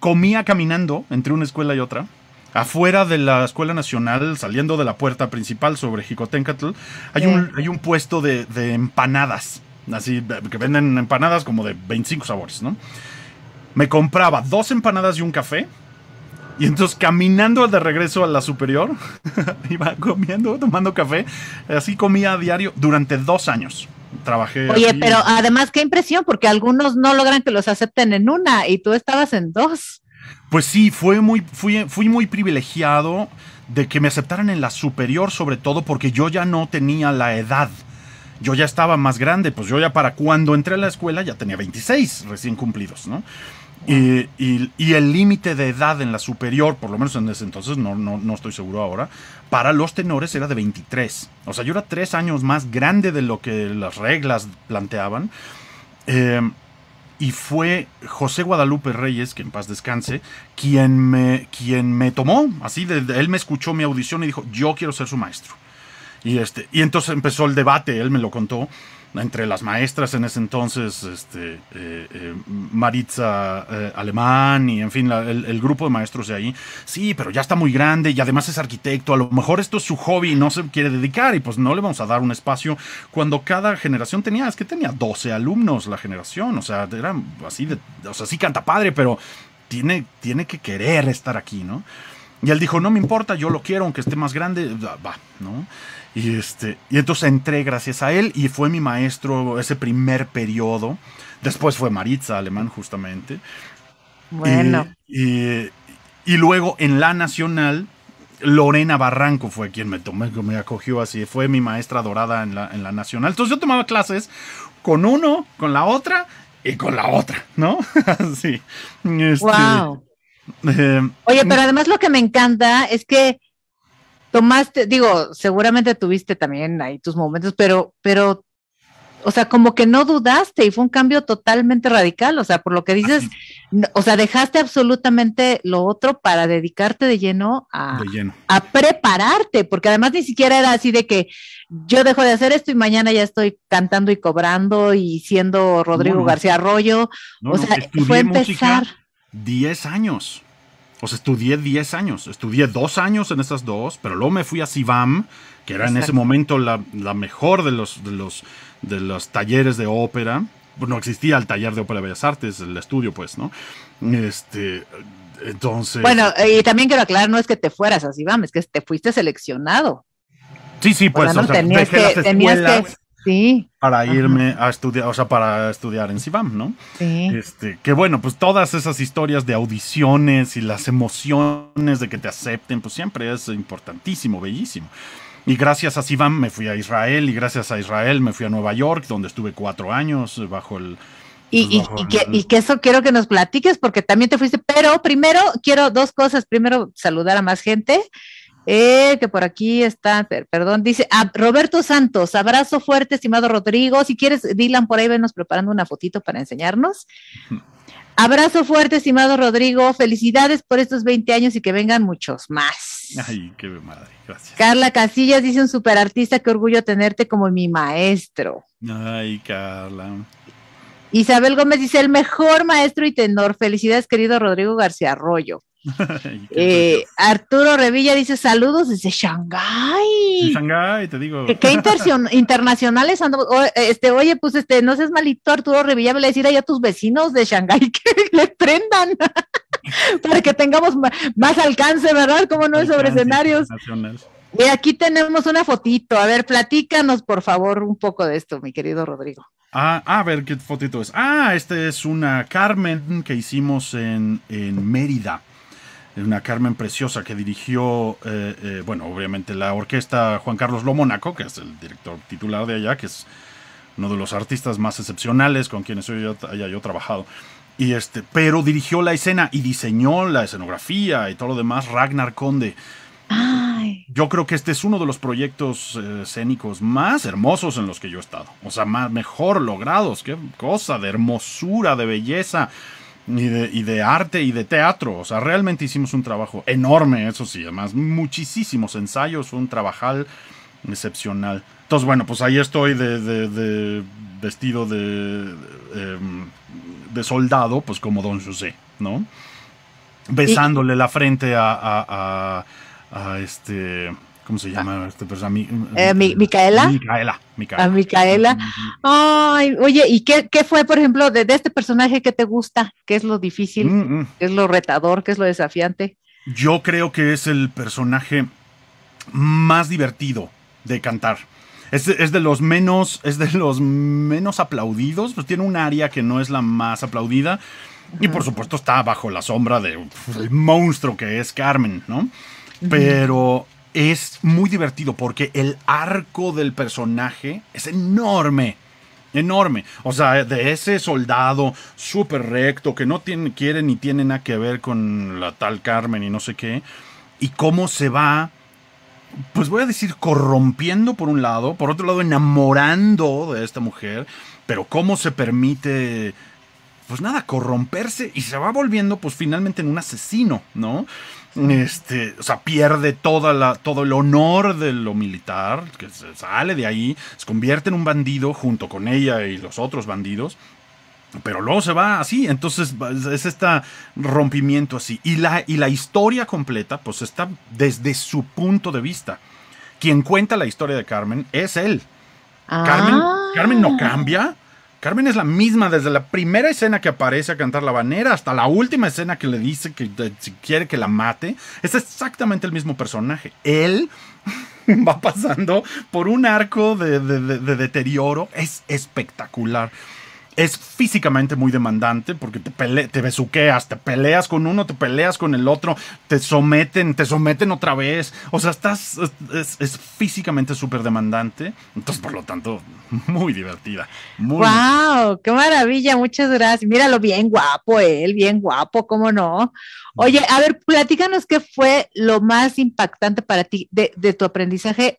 comía caminando entre una escuela y otra afuera de la Escuela Nacional, saliendo de la puerta principal sobre Jicotencatl, hay, un, hay un puesto de, empanadas, así que venden empanadas como de 25 sabores, ¿no? Me compraba dos empanadas y un café. Y entonces caminando de regreso a la superior, *laughs* iba comiendo, tomando café. Así comía a diario durante dos años trabajé. Oye, pero además, qué impresión, porque algunos no logran que los acepten en una y tú estabas en dos. Pues sí, fue muy, fui, muy privilegiado de que me aceptaran en la superior, sobre todo porque yo ya no tenía la edad. Yo ya estaba más grande, pues yo ya para cuando entré a la escuela ya tenía 26 recién cumplidos, ¿no? Y, el límite de edad en la superior, por lo menos en ese entonces, no, no, estoy seguro ahora, para los tenores era de 23. O sea, yo era tres años más grande de lo que las reglas planteaban. Eh, y fue José Guadalupe Reyes, que en paz descanse, quien me, quien me tomó, así, de, él me escuchó mi audición y dijo, yo quiero ser su maestro. Y, este, y entonces empezó el debate, él me lo contó, entre las maestras en ese entonces, este, eh, eh, Maritza eh, Alemán y en fin, el, grupo de maestros de ahí, sí, pero ya está muy grande y además es arquitecto, a lo mejor esto es su hobby y no se quiere dedicar y pues no le vamos a dar un espacio cuando cada generación tenía, es que tenía 12 alumnos la generación, o sea, era así, de, o sea, sí canta padre, pero tiene, tiene que querer estar aquí, ¿no? Y él dijo, no me importa, yo lo quiero, aunque esté más grande, va, ¿no? Y, este, y entonces entré gracias a él y fue mi maestro ese primer periodo. Después fue Maritza Alemán, justamente. Bueno. Y, luego en La Nacional, Lorena Barranco fue quien me, tomó, me acogió así. Fue mi maestra dorada en la, en la Nacional. Entonces yo tomaba clases con uno, con la otra y con la otra, ¿no? así. *laughs* Este, eh, Oye, mm. pero además lo que me encanta es que tomaste, digo, seguramente tuviste también ahí tus momentos, pero, pero, o sea, como que no dudaste y fue un cambio totalmente radical, o sea, por lo que dices, o sea, dejaste absolutamente lo otro para dedicarte de lleno, a, a prepararte, porque además ni siquiera era así de que yo dejo de hacer esto y mañana ya estoy cantando y cobrando y siendo Rodrigo García Arroyo, o sea, fue empezar. 10 años. O sea, estudié 10 años. Estudié 2 años en esas dos, pero luego me fui a Sivam, que era en ese momento la, mejor de los, de, los, de los talleres de ópera. Pues no existía el taller de ópera de Bellas Artes, el estudio, pues, ¿no? Este. Entonces. Bueno, y también quiero aclarar, no es que te fueras a Sivam, es que te fuiste seleccionado. Sí, sí, pues. O tenías que para irme a estudiar, o sea, para estudiar en Sibam, ¿no? Sí. Este, que bueno, pues todas esas historias de audiciones y las emociones de que te acepten, pues siempre es importantísimo, bellísimo. Y gracias a Sivam me fui a Israel y gracias a Israel me fui a Nueva York, donde estuve cuatro años eh, bajo pues, el... y que, eso quiero que nos platiques porque también te fuiste, pero primero quiero dos cosas. Primero, saludar a más gente eh, que por aquí está, perdón, dice ah, Roberto Santos, abrazo fuerte, estimado Rodrigo. Si quieres, Dylan, por ahí venos preparando una fotito para enseñarnos. Abrazo fuerte, estimado Rodrigo. Felicidades por estos 20 años y que vengan muchos más. Ay, qué madre, gracias. Carla Casillas dice un superartista, qué orgullo tenerte como mi maestro. Ay, Carla. Isabel Gómez dice, el mejor maestro y tenor. Felicidades, querido Rodrigo García Arroyo. *laughs* Eh, Arturo Revilla dice, saludos desde Shanghái. Shanghái, te digo. ¿Qué, *laughs* internacionales andamos? este, oye, pues este, no seas malito, Arturo Revilla, me le decir ahí a tus vecinos de Shanghái *laughs* que le prendan para que tengamos más alcance, ¿verdad? Como no es sobre escenarios. Y aquí tenemos una fotito. A ver, platícanos, por favor, un poco de esto, mi querido Rodrigo. Ah, ah, a ver qué fotito es. Ah, esta es una Carmen que hicimos en, en Mérida. Una Carmen preciosa que dirigió, eh, eh, bueno, obviamente la orquesta Juan Carlos Lomónaco, que es el director titular de allá, que es uno de los artistas más excepcionales con quienes yo haya yo trabajado. Y este, pero dirigió la escena y diseñó la escenografía y todo lo demás Ragnar Conde. Yo creo que este es uno de los proyectos eh, escénicos más hermosos en los que yo he estado. O sea, más mejor logrados. Qué cosa de hermosura, de belleza. Y de, arte y de teatro. O sea, realmente hicimos un trabajo enorme, eso sí, además, muchísimos ensayos, un trabajal excepcional. Entonces, bueno, pues ahí estoy de, vestido de, em, de soldado, pues como Don José, ¿no? Besándole la frente a a este. ¿Cómo se llama ah. este personaje? Eh, eh, Micaela. Micaela. Micaela. A Micaela. Ay, oye, ¿y qué, fue, por ejemplo, de, este personaje que te gusta? ¿Qué es lo difícil? Mm, mm. ¿Qué es lo retador? ¿Qué es lo desafiante? Yo creo que es el personaje más divertido de cantar. Es, de los menos, es de los menos aplaudidos, pues tiene un área que no es la más aplaudida. Y por supuesto está bajo la sombra del pues, monstruo que es Carmen, ¿no? Pero es muy divertido porque el arco del personaje es enorme. Enorme. O sea, de ese soldado súper recto que no tiene, quiere ni tiene nada que ver con la tal Carmen y no sé qué. Y cómo se va, pues voy a decir, corrompiendo por un lado, por otro lado enamorando de esta mujer, pero cómo se permite, pues nada, corromperse y se va volviendo, pues finalmente en un asesino, ¿no? Este, o sea, pierde toda la, todo el honor de lo militar, que se sale de ahí, se convierte en un bandido junto con ella y los otros bandidos. Pero luego se va así, entonces es este rompimiento así. Y la, y la historia completa, pues está desde su punto de vista. Quien cuenta la historia de Carmen es él. Carmen, ah. Carmen no cambia, Carmen es la misma desde la primera escena que aparece a cantar la banera hasta la última escena que le dice que si quiere que la mate. Es exactamente el mismo personaje. Él *laughs* va pasando por un arco de, de deterioro. Es espectacular es físicamente muy demandante porque te, te besuqueas, te peleas con uno, te peleas con el otro, te someten, te someten otra vez. O sea, estás. Es, físicamente súper demandante. Entonces, por lo tanto, *laughs* muy divertida. ¡Wow! ¡Qué maravilla! Muchas gracias. Míralo bien guapo, él, bien guapo, ¿cómo no? Oye, a ver, platícanos qué fue lo más impactante para ti de tu aprendizaje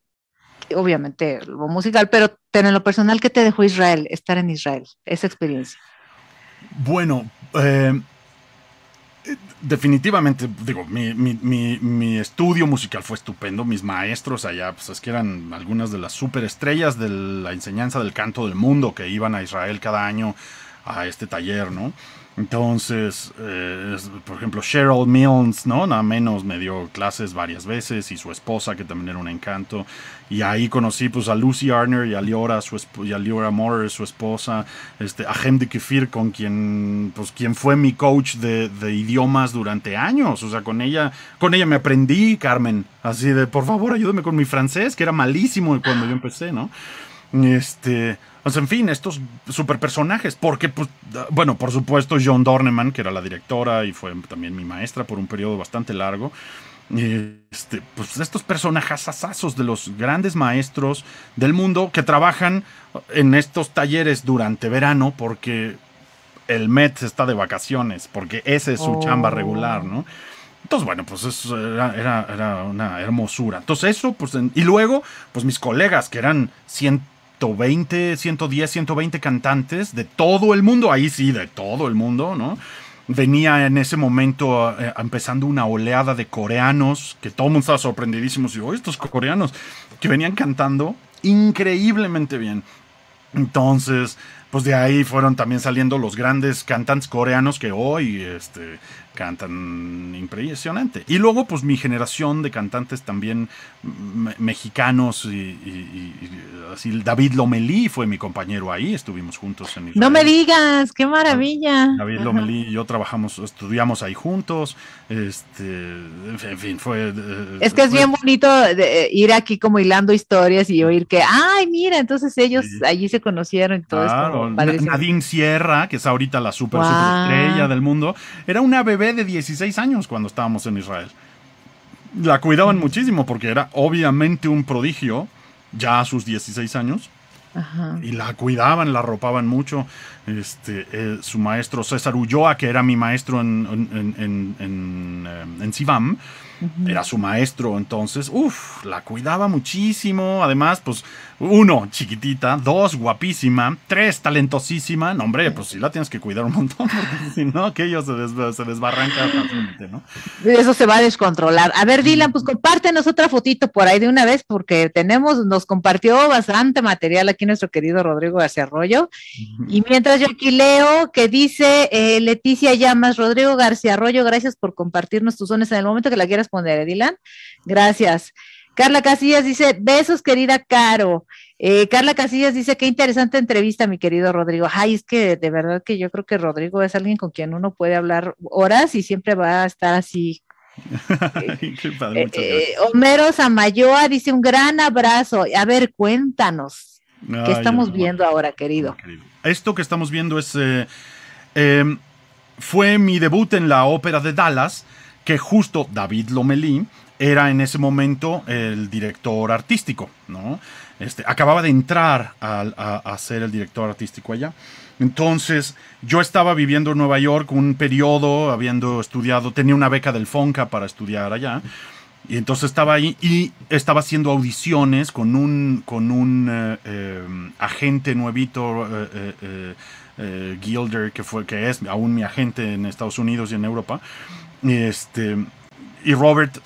obviamente lo musical, pero, en lo personal, ¿qué te dejó Israel, estar en Israel, esa experiencia? Bueno, eh, definitivamente, digo, mi, mi, estudio musical fue estupendo, mis maestros allá, pues es que eran algunas de las superestrellas de la enseñanza del canto del mundo que iban a Israel cada año a este taller, ¿no? Entonces, eh, por ejemplo, Cheryl Mills ¿no? Nada menos me dio clases varias veces y su esposa, que también era un encanto. Y ahí conocí pues a Lucy Arner y a Liora, su y a Liora su esposa, este, a de Kefir, con quien, pues, quien fue mi coach de, idiomas durante años. O sea, con ella, con ella me aprendí, Carmen. Así de, por favor, ayúdame con mi francés, que era malísimo cuando yo empecé, ¿no? Este en fin, estos super personajes. Porque, pues, bueno, por supuesto, John Dorneman, que era la directora y fue también mi maestra por un periodo bastante largo. Este, pues estos personajes asazos de los grandes maestros del mundo que trabajan en estos talleres durante verano porque el Met está de vacaciones, porque ese es su chamba oh. regular, ¿no? Entonces, bueno, pues eso era, una hermosura. Entonces, eso, pues, y luego, pues mis colegas que eran cientos. 120, 110, 120 cantantes de todo el mundo, ahí sí, de todo el mundo, ¿no? Venía en ese momento eh, empezando una oleada de coreanos, que todo el mundo estaba sorprendidísimo, y oh, estos coreanos, que venían cantando increíblemente bien. Entonces, pues de ahí fueron también saliendo los grandes cantantes coreanos que hoy este, cantan impresionante. Y luego, pues mi generación de cantantes también mexicanos y, así, David Lomelí fue mi compañero ahí, estuvimos juntos en No me digas, qué maravilla. David Lomelí y yo trabajamos, estudiamos ahí juntos, este, en fin, fue... Eh, es que es bien bonito eh, ir aquí como hilando historias y oír que, ay, mira, entonces ellos allí se conocieron, todo claro. Nadine Sierra, que es ahorita la super estrella del mundo, era una bebé de 16 años cuando estábamos en Israel. La cuidaban muchísimo porque era obviamente un prodigio ya a sus 16 años. Y la cuidaban, la ropaban mucho. Este, eh, su maestro César Ulloa, que era mi maestro en, en, en eh, era su maestro, entonces, uff, la cuidaba muchísimo. Además, pues, uno, chiquitita, dos, guapísima, tres, talentosísima. No, hombre, pues si la tienes que cuidar un montón, *laughs* si no, que se, desbarranca fácilmente, ¿no? Eso se va a descontrolar. A ver, Dylan, mm. pues compártenos otra fotito por ahí de una vez, porque tenemos, nos compartió bastante material aquí nuestro querido Rodrigo García Arroyo. Y mientras yo aquí leo que dice eh, Leticia Llamas, Rodrigo García Arroyo, gracias por compartirnos tus dones en el momento que la quieras de Gracias. Carla Casillas dice, besos querida Caro. Eh, Carla Casillas dice, qué interesante entrevista, mi querido Rodrigo. Ay, es que de verdad que yo creo que Rodrigo es alguien con quien uno puede hablar horas y siempre va a estar así. *laughs* Eh, eh, Homero Samayoa dice, un gran abrazo. A ver, cuéntanos, ¿qué estamos viendo ahora, querido? Esto que estamos viendo es... Em, fue mi debut en la ópera de Dallas que justo David Lomelí era en ese momento el director artístico, ¿no? Este, acababa de entrar a, ser el director artístico allá. Entonces, yo estaba viviendo en Nueva York un periodo, habiendo estudiado, tenía una beca del FONCA para estudiar allá. Y entonces estaba ahí y estaba haciendo audiciones con un, con un eh, eh, agente nuevito, eh, Gilder, que, fue, que es aún mi agente en Estados Unidos y en Europa. Este, y Robert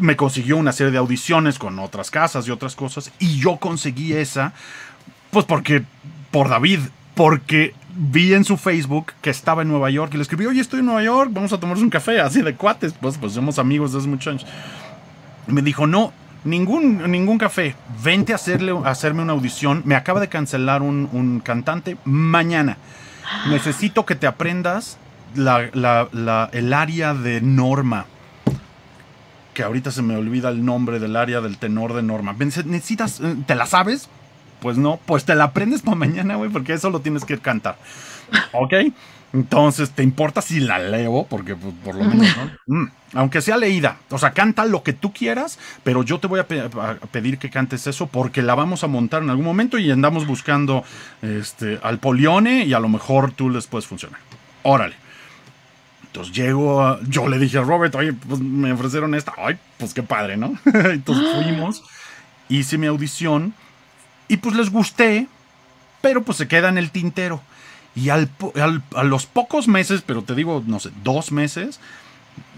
me consiguió una serie de audiciones con otras casas y otras cosas. Y yo conseguí esa, pues porque, por David, porque vi en su Facebook que estaba en Nueva York y le escribí, oye, estoy en Nueva York, vamos a tomarnos un café, así de cuates, pues, pues somos amigos desde muchos años. me dijo, no, ningún, ningún café, vente a, hacerle, hacerme una audición, me acaba de cancelar un, un cantante mañana. *gasps* Necesito que te aprendas la, el área de Norma, que ahorita se me olvida el nombre del área del tenor de Norma. Necesitas, eh, ¿te la sabes? Pues no, pues te la aprendes para mañana, güey, porque eso lo tienes que cantar. ¿Ok? Entonces, ¿te importa si la leo? Porque pues, por lo menos, *laughs* mm, aunque sea leída, o sea, canta lo que tú quieras, pero yo te voy a, pedir que cantes eso porque la vamos a montar en algún momento y andamos buscando este, al Polione y a lo mejor tú les puedes funcionar. Órale. Entonces llego, yo le dije a Robert, oye, pues me ofrecieron esta, ay, pues qué padre, ¿no? *laughs* Entonces ah. fuimos, hice mi audición y pues les gusté, pero pues se queda en el tintero. Y al, a los pocos meses, pero te digo, no sé, dos meses,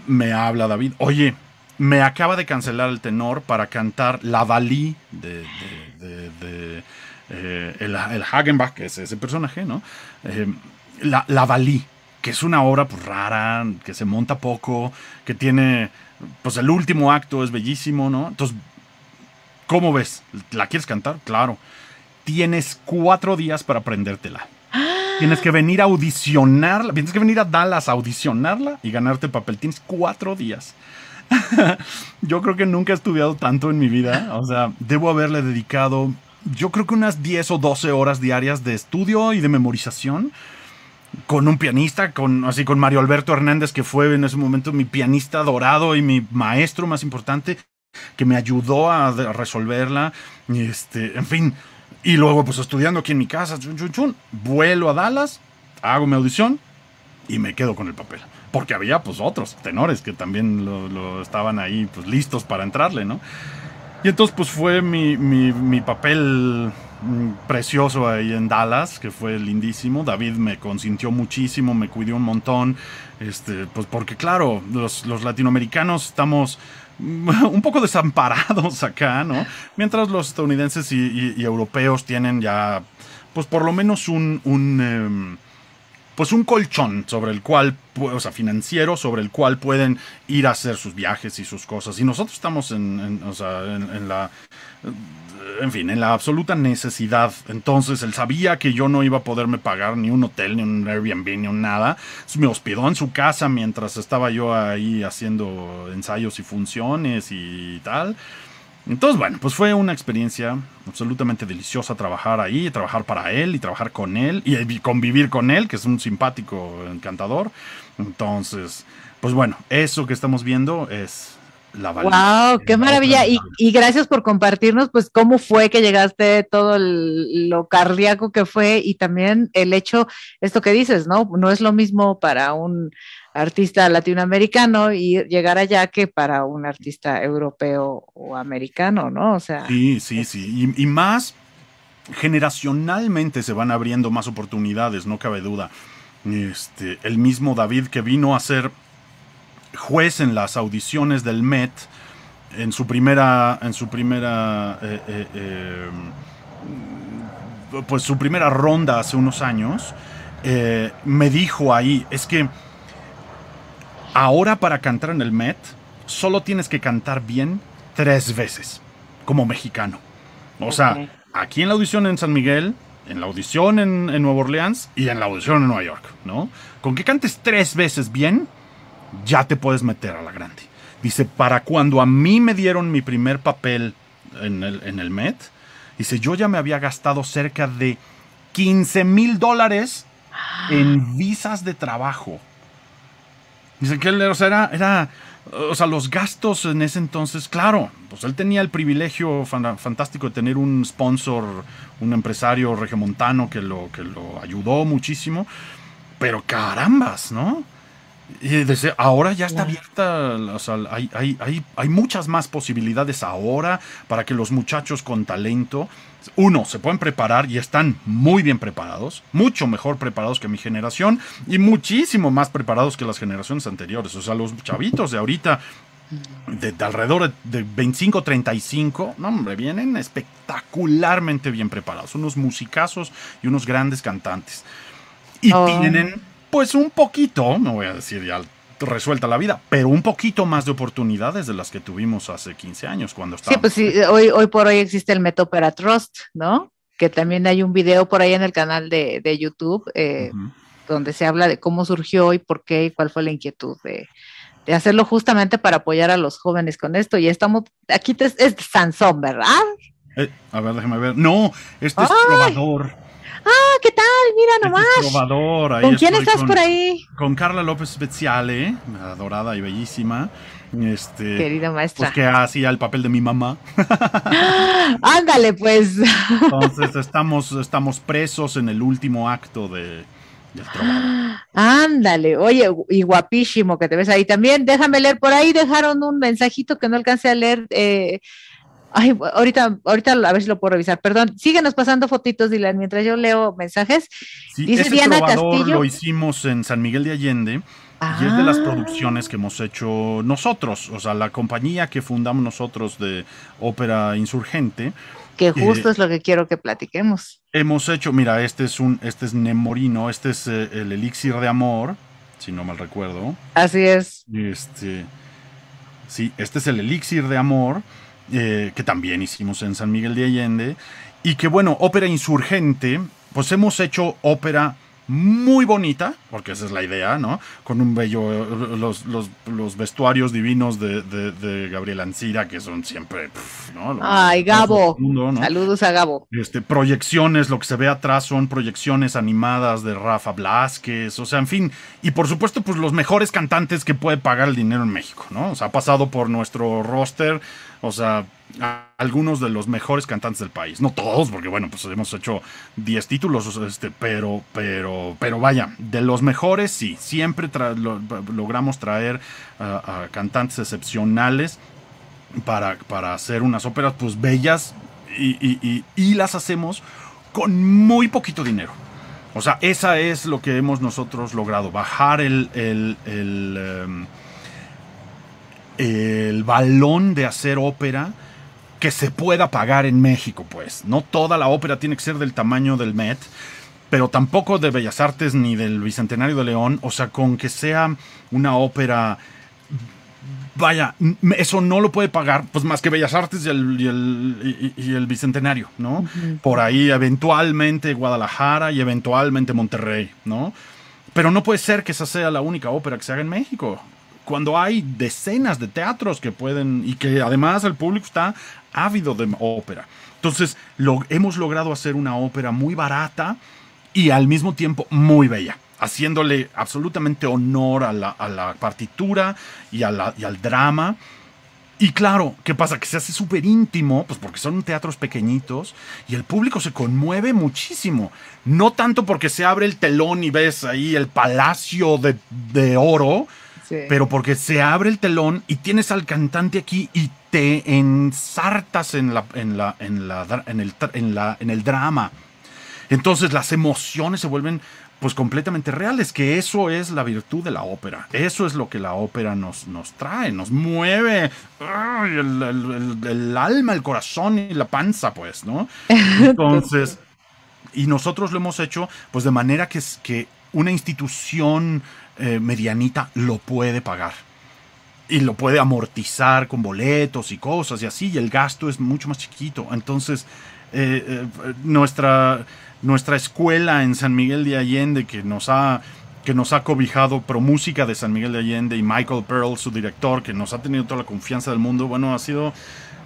me habla David, oye, me acaba de cancelar el tenor para cantar La valí de, eh, el, Hagenbach, que es ese personaje, ¿no? Eh, la, la que es una obra pues, rara, que se monta poco, que tiene, pues el último acto es bellísimo, ¿no? Entonces, ¿cómo ves? ¿La quieres cantar? Claro. Tienes cuatro días para aprendértela. ¡Ah! Tienes que venir a audicionarla, tienes que venir a Dallas a audicionarla y ganarte el papel. Tienes cuatro días. *laughs* yo creo que nunca he estudiado tanto en mi vida. O sea, debo haberle dedicado, yo creo que unas 10 o 12 horas diarias de estudio y de memorización con un pianista, con, así con Mario Alberto Hernández, que fue en ese momento mi pianista dorado y mi maestro más importante, que me ayudó a, resolverla. Este, en fin, y luego pues estudiando aquí en mi casa, chun, chun, chun, vuelo a Dallas, hago mi audición y me quedo con el papel. Porque había pues otros tenores que también lo, estaban ahí pues listos para entrarle, ¿no? Y entonces pues fue mi, mi, mi papel Mm, precioso ahí en Dallas, que fue lindísimo. David me consintió muchísimo, me cuidó un montón. Este, pues porque claro, los, latinoamericanos estamos *laughs* un poco desamparados acá, ¿no? Mientras los estadounidenses y, europeos tienen ya, pues por lo menos un, em, pues un colchón sobre el cual, o sea, financiero sobre el cual pueden ir a hacer sus viajes y sus cosas. Y nosotros estamos en, en la en fin, en la absoluta necesidad. Entonces él sabía que yo no iba a poderme pagar ni un hotel, ni un Airbnb, ni un nada. Me hospedó en su casa mientras estaba yo ahí haciendo ensayos y funciones y tal. Entonces, bueno, pues fue una experiencia absolutamente deliciosa trabajar ahí, trabajar para él y trabajar con él y convivir con él, que es un simpático encantador. Entonces, pues bueno, eso que estamos viendo es la ¡Wow! ¡Qué maravilla! Y, gracias por compartirnos, pues, cómo fue que llegaste, todo lo cardíaco que fue y también el hecho, esto que dices, ¿no? No es lo mismo para un artista latinoamericano y llegar allá que para un artista europeo o americano, ¿no? O sea. Sí, sí, sí. Y, más generacionalmente se van abriendo más oportunidades, no cabe duda. Este, el mismo David que vino a ser juez en las audiciones del Met, en su primera, en su primera, eh, eh, eh, pues su primera ronda hace unos años, me dijo ahí, es que ahora para cantar en el Met solo tienes que cantar bien tres veces como mexicano. O sea, aquí en la audición en San Miguel, en la audición en, en, Nueva Orleans y en la audición en Nueva York, ¿no? Con qué cantes tres veces bien, ya te puedes meter a la grande. Dice, para cuando a mí me dieron mi primer papel en el, en Met, dice, yo ya me había gastado cerca de 15 mil dólares en visas de trabajo. Dice que él, o sea, era, era, o sea, los gastos en ese entonces, claro, pues él tenía el privilegio fantástico de tener un sponsor, un empresario regiomontano que lo, que lo ayudó muchísimo, pero carambas, ¿no? Y desde ahora ya está abierta, hay, muchas más posibilidades ahora para que los muchachos con talento, uno, se pueden preparar y están muy bien preparados, mucho mejor preparados que mi generación y muchísimo más preparados que las generaciones anteriores. O sea, los chavitos de ahorita de, alrededor de 25, 35, no hombre, vienen espectacularmente bien preparados, unos musicazos y unos grandes cantantes. Y oh. tienen pues un poquito, no voy a decir ya resuelta la vida, pero un poquito más de oportunidades de las que tuvimos hace 15 años cuando estábamos. Sí, pues sí, hoy, hoy por hoy existe el Metopera Trust, ¿no? Que también hay un video por ahí en el canal de, YouTube eh, donde se habla de cómo surgió y por qué y cuál fue la inquietud de, hacerlo justamente para apoyar a los jóvenes con esto. Y estamos, aquí es Sansón, ¿verdad? Eh, a ver, déjame ver. No, este es probador. ¡Ah, qué tal! ¡Mira este nomás! Innovador, ¿Con quién estás por ahí? Con Carla López Speciale, adorada y bellísima. Este, Querida maestra. Pues que hacía el papel de mi mamá. *gasps* Ándale, pues. Entonces estamos, estamos presos en el último acto de, del Ándale, oye, y guapísimo que te ves ahí también. Déjame leer por ahí, dejaron un mensajito que no alcancé a leer. Eh, Ay, ahorita, ahorita a ver si lo puedo revisar. Perdón, síguenos pasando fotitos, Dylan, mientras yo leo mensajes. Dice ese Diana Castillo. Lo hicimos en San Miguel de Allende. Ah. Y es de las ah. producciones que hemos hecho nosotros, o sea, la compañía que fundamos nosotros de Ópera Insurgente. Que eh, justo es lo que quiero que platiquemos. Hemos hecho, mira, este es un, este es Nemorino, este es eh, el elixir de amor, si no mal recuerdo. Así es. Este, sí, este es el elixir de amor. Eh, que también hicimos en San Miguel de Allende, y que bueno, ópera insurgente, pues hemos hecho ópera muy bonita, porque esa es la idea, ¿no? Con un bello, los, vestuarios divinos de, de, Gabriel Ancira, que son siempre, ¿no? Ay, Gabo. Saludos a Gabo. Este, proyecciones, lo que se ve atrás son proyecciones animadas de Rafa Blasquez, o sea, en fin. Y por supuesto, pues los mejores cantantes que puede pagar el dinero en México, ¿no? O sea, ha pasado por nuestro roster, o sea, algunos de los mejores cantantes del país. No todos, porque bueno, pues hemos hecho 10 títulos, este, pero, pero, pero vaya, de los mejores sí, siempre logramos traer a cantantes excepcionales para, para, hacer unas óperas pues bellas y, las hacemos con muy poquito dinero. O sea, esa es lo que hemos nosotros logrado, bajar el, el, el em, balón de hacer ópera que se pueda pagar en México, pues. No toda la ópera tiene que ser del tamaño del Met, pero tampoco de Bellas Artes ni del Bicentenario de León. O sea, con que sea una ópera vaya, eso no lo puede pagar, pues más que Bellas Artes y el, Bicentenario, ¿no? Por ahí eventualmente Guadalajara y eventualmente Monterrey, ¿no? Pero no puede ser que esa sea la única ópera que se haga en México cuando hay decenas de teatros que pueden y que además el público está ávido de ópera. Entonces, lo, hemos logrado hacer una ópera muy barata y al mismo tiempo muy bella, haciéndole absolutamente honor a la, a la partitura y, y al drama. Y claro, ¿qué pasa? Que se hace súper íntimo, pues porque son teatros pequeñitos y el público se conmueve muchísimo. No tanto porque se abre el telón y ves ahí el palacio de, de oro, pero porque se abre el telón y tienes al cantante aquí y te ensartas en la, en la, en en el, la, en el drama. Entonces las emociones se vuelven pues completamente reales, que eso es la virtud de la ópera. Eso es lo que la ópera nos, nos trae, nos mueve el, alma, el corazón y la panza, pues, ¿no? *laughs* Entonces, y nosotros lo hemos hecho pues de manera que, que una institución eh, medianita lo puede pagar. Y lo puede amortizar con boletos y cosas y así, y el gasto es mucho más chiquito. Entonces, eh, eh, nuestra, nuestra escuela en San Miguel de Allende que nos ha que nos ha cobijado Pro Música de San Miguel de Allende y Michael Pearl, su director, que nos ha tenido toda la confianza del mundo, bueno, ha sido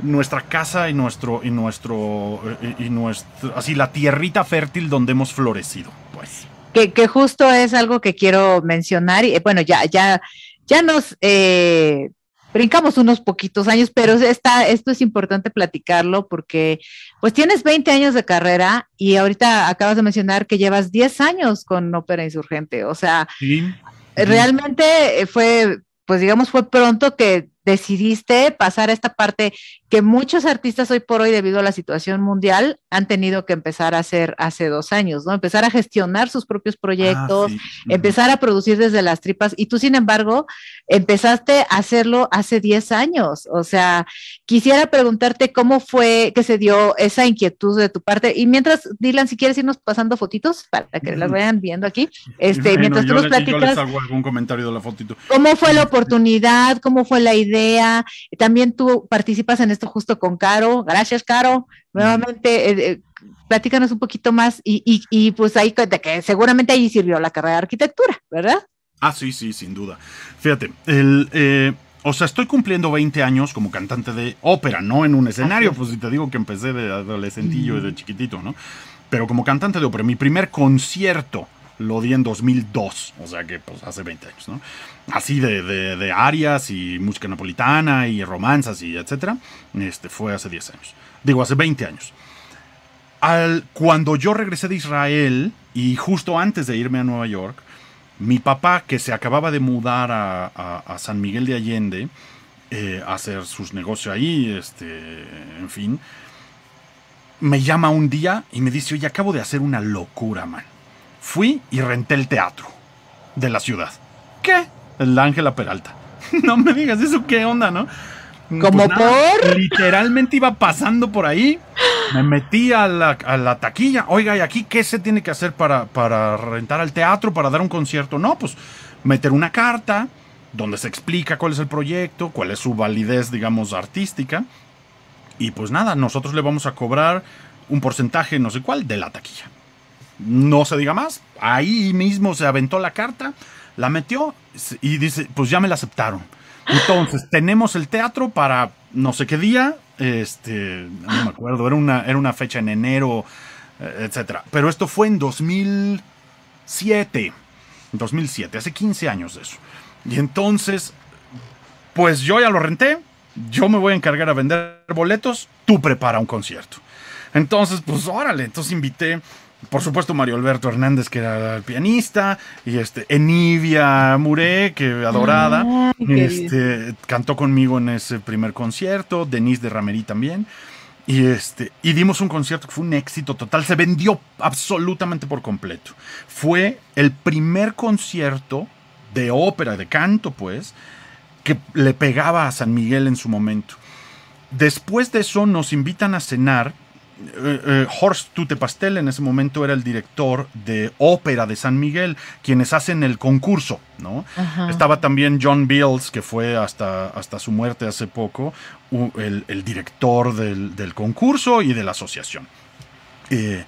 nuestra casa y nuestro y nuestro y, y nuestro así la tierrita fértil donde hemos florecido, pues que, justo es algo que quiero mencionar. Y bueno, ya, ya, ya nos eh, brincamos unos poquitos años, pero esto es importante platicarlo porque pues tienes 20 años de carrera y ahorita acabas de mencionar que llevas 10 años con Ópera Insurgente. O sea, realmente fue, pues digamos, fue pronto que decidiste pasar a esta parte que muchos artistas hoy por hoy, debido a la situación mundial, han tenido que empezar a hacer hace dos años, ¿no? Empezar a gestionar sus propios ah, proyectos, empezar a producir desde las tripas. Y tú, sin embargo, empezaste a hacerlo hace diez años. O sea, quisiera preguntarte cómo fue que se dio esa inquietud de tu parte. Y mientras, Dylan, si quieres irnos pasando fotitos para que las vayan viendo aquí, este, mientras tú nos platicas. Yo les hago algún comentario de la fotito. ¿Cómo fue la oportunidad? ¿Cómo fue la idea? También tú participas en esto justo con Caro. Gracias, Caro. Nuevamente, platicanos eh, eh, platícanos un poquito más y, pues ahí que seguramente ahí sirvió la carrera de arquitectura, ¿verdad? Ah, sí, sí, sin duda. Fíjate, el... Eh, o sea, estoy cumpliendo 20 años como cantante de ópera, no en un escenario, pues si te digo que empecé de adolescentillo, de mm. chiquitito, ¿no? Pero como cantante de ópera, mi primer concierto lo di en 2002, o sea que pues, hace 20 años, ¿no? Así de, arias y música napolitana y romanzas y etcétera, este, fue hace 10 años, digo, hace 20 años. Al, cuando yo regresé de Israel y justo antes de irme a Nueva York, mi papá, que se acababa de mudar a, San Miguel de Allende, eh, a hacer sus negocios ahí, este, en fin, me llama un día y me dice, oye, acabo de hacer una locura, man. Fui y renté el teatro de la ciudad. ¿Qué? El Ángela Peralta. *laughs* no me digas eso, ¿qué onda, no? Mm, Como pues por. Literalmente iba pasando por ahí. Me metí a la, taquilla. Oiga, ¿y aquí qué se tiene que hacer para, para rentar al teatro, para dar un concierto? No, pues meter una carta donde se explica cuál es el proyecto, cuál es su validez, digamos, artística. Y pues nada, nosotros le vamos a cobrar un porcentaje, no sé cuál, de la taquilla no se diga más. Ahí mismo se aventó la carta, la metió y dice, pues ya me la aceptaron. Entonces, *gasps* tenemos el teatro para no sé qué día, este, no me acuerdo, era una, era una fecha en enero, eh, etc Pero esto fue en 2007, 2007, hace 15 años de eso. Y entonces, pues yo ya lo renté, yo me voy a encargar a vender boletos, tú prepara un concierto. Entonces, pues órale, entonces invité por supuesto Mario Alberto Hernández, que era el pianista, y este, Enivia Mure, que adorada, ah, este, cantó conmigo en ese primer concierto, Denise de Ramerí también. Y, este, y dimos un concierto que fue un éxito total, se vendió absolutamente por completo. Fue el primer concierto de ópera, de canto, pues, que le pegaba a San Miguel en su momento. Después de eso nos invitan a cenar eh, eh, Horst Tutepastel en ese momento era el director de ópera de San Miguel, quienes hacen el concurso, ¿no? Estaba también John Bills, que fue hasta, hasta su muerte hace poco, el, director del, concurso y de la asociación. Eh,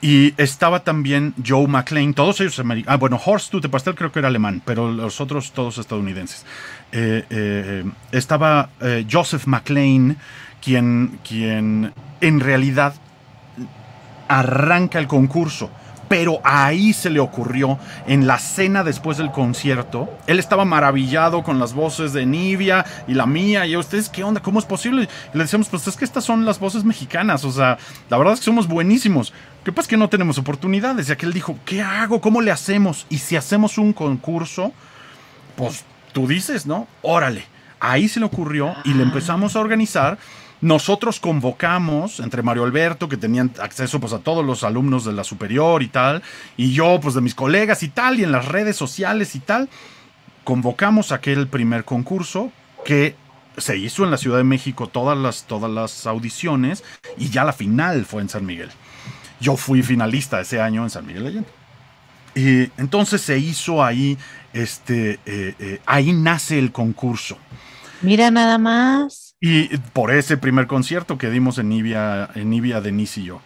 y estaba también Joe McLean, todos ellos americanos. Ah, bueno, Horst Pastel creo que era alemán, pero los otros todos estadounidenses. estaba Joseph McLean quien, quien en realidad arranca el concurso. Pero ahí se le ocurrió, en la cena después del concierto, él estaba maravillado con las voces de Nivia y la mía. Y ustedes, ¿qué onda? ¿Cómo es posible? le decíamos, pues es que estas son las voces mexicanas. O sea, la verdad es que somos buenísimos. ¿Qué pasa? Que no tenemos oportunidades. Y aquel dijo, ¿qué hago? ¿Cómo le hacemos? Y si hacemos un concurso, pues tú dices, ¿no? Órale. Ahí se le ocurrió y le empezamos a organizar nosotros convocamos entre Mario Alberto, que tenían acceso pues, a todos los alumnos de la superior y tal, y yo, pues de mis colegas y tal, y en las redes sociales y tal, convocamos aquel primer concurso que se hizo en la Ciudad de México todas las, todas las audiciones y ya la final fue en San Miguel. Yo fui finalista ese año en San Miguel Allende. Y entonces se hizo ahí, este, eh, eh, ahí nace el concurso. Mira nada más. Y por ese primer concierto que dimos en Nivia, en Nivia Denise y yo.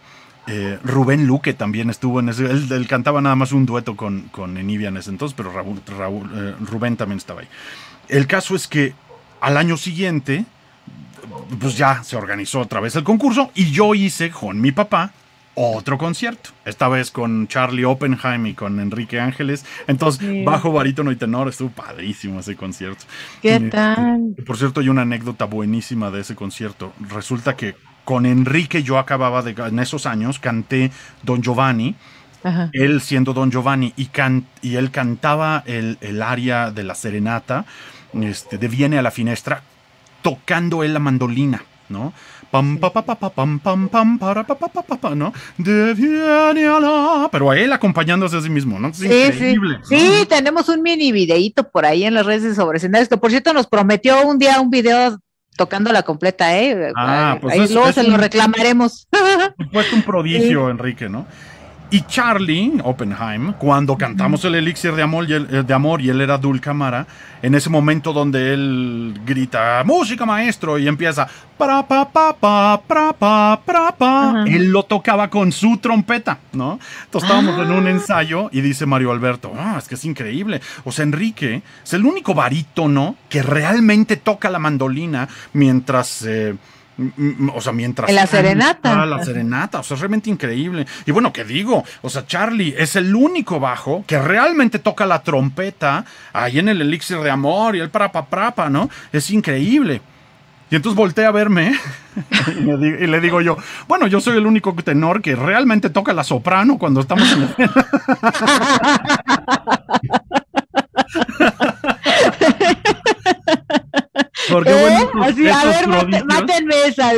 Eh, Rubén Luque también estuvo en ese. Él, cantaba nada más un dueto con, con en ese entonces, pero Raúl, eh, Rubén también estaba ahí. El caso es que al año siguiente, pues ya se organizó otra vez el concurso y yo hice con mi papá otro concierto, esta vez con Charlie Oppenheim y con Enrique Ángeles. Entonces, bajo barítono y tenor, estuvo padrísimo ese concierto. ¿Qué tal? Por cierto, hay una anécdota buenísima de ese concierto. Resulta que con Enrique yo acababa de, en esos años, canté Don Giovanni. Él siendo Don Giovanni y, y él cantaba el, el, área de la serenata este, de Viene a la Finestra, tocando él la mandolina, ¿no? pam pam pam para pero a él acompañándose a sí mismo no sí, sí. sí. tenemos un mini videíto por ahí en las redes sobre escenarios que por cierto nos prometió un día un video tocando la completa eh ah, pues ahí luego se lo reclamaremos Pues un prodigio *laughs* Enrique no y Charlie Oppenheim, cuando cantamos el elixir de amor, y él, eh, de amor y él era Dulcamara, en ese momento donde él grita, música maestro, y empieza, pra, pa, pa, pa, pa, pa, él lo tocaba con su trompeta, ¿no? Entonces estábamos en un ah. ensayo y dice Mario Alberto, ah, es que es increíble. O sea, Enrique es el único barítono que realmente toca la mandolina mientras... Eh, Mm, mm, o sea, mientras. la serenata. Ah, la serenata. O sea, es realmente increíble. Y bueno, ¿qué digo? O sea, Charlie es el único bajo que realmente toca la trompeta ahí en el elixir de amor y el prapa prapa, ¿no? Es increíble. Y entonces volteé a verme *laughs* y, le digo yo, bueno, yo soy el único tenor que realmente toca la soprano cuando estamos en *laughs* Porque ¿Eh? a ver, esa.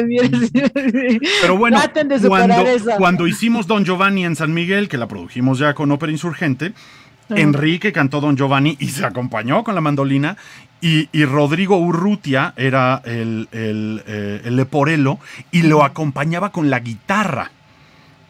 Pero bueno, cuando, hicimos Don Giovanni en San Miguel, que la produjimos ya con Ópera Insurgente, Enrique cantó Don Giovanni y se acompañó con la mandolina. Y, Rodrigo Urrutia era el, el, eh, y lo acompañaba con la guitarra.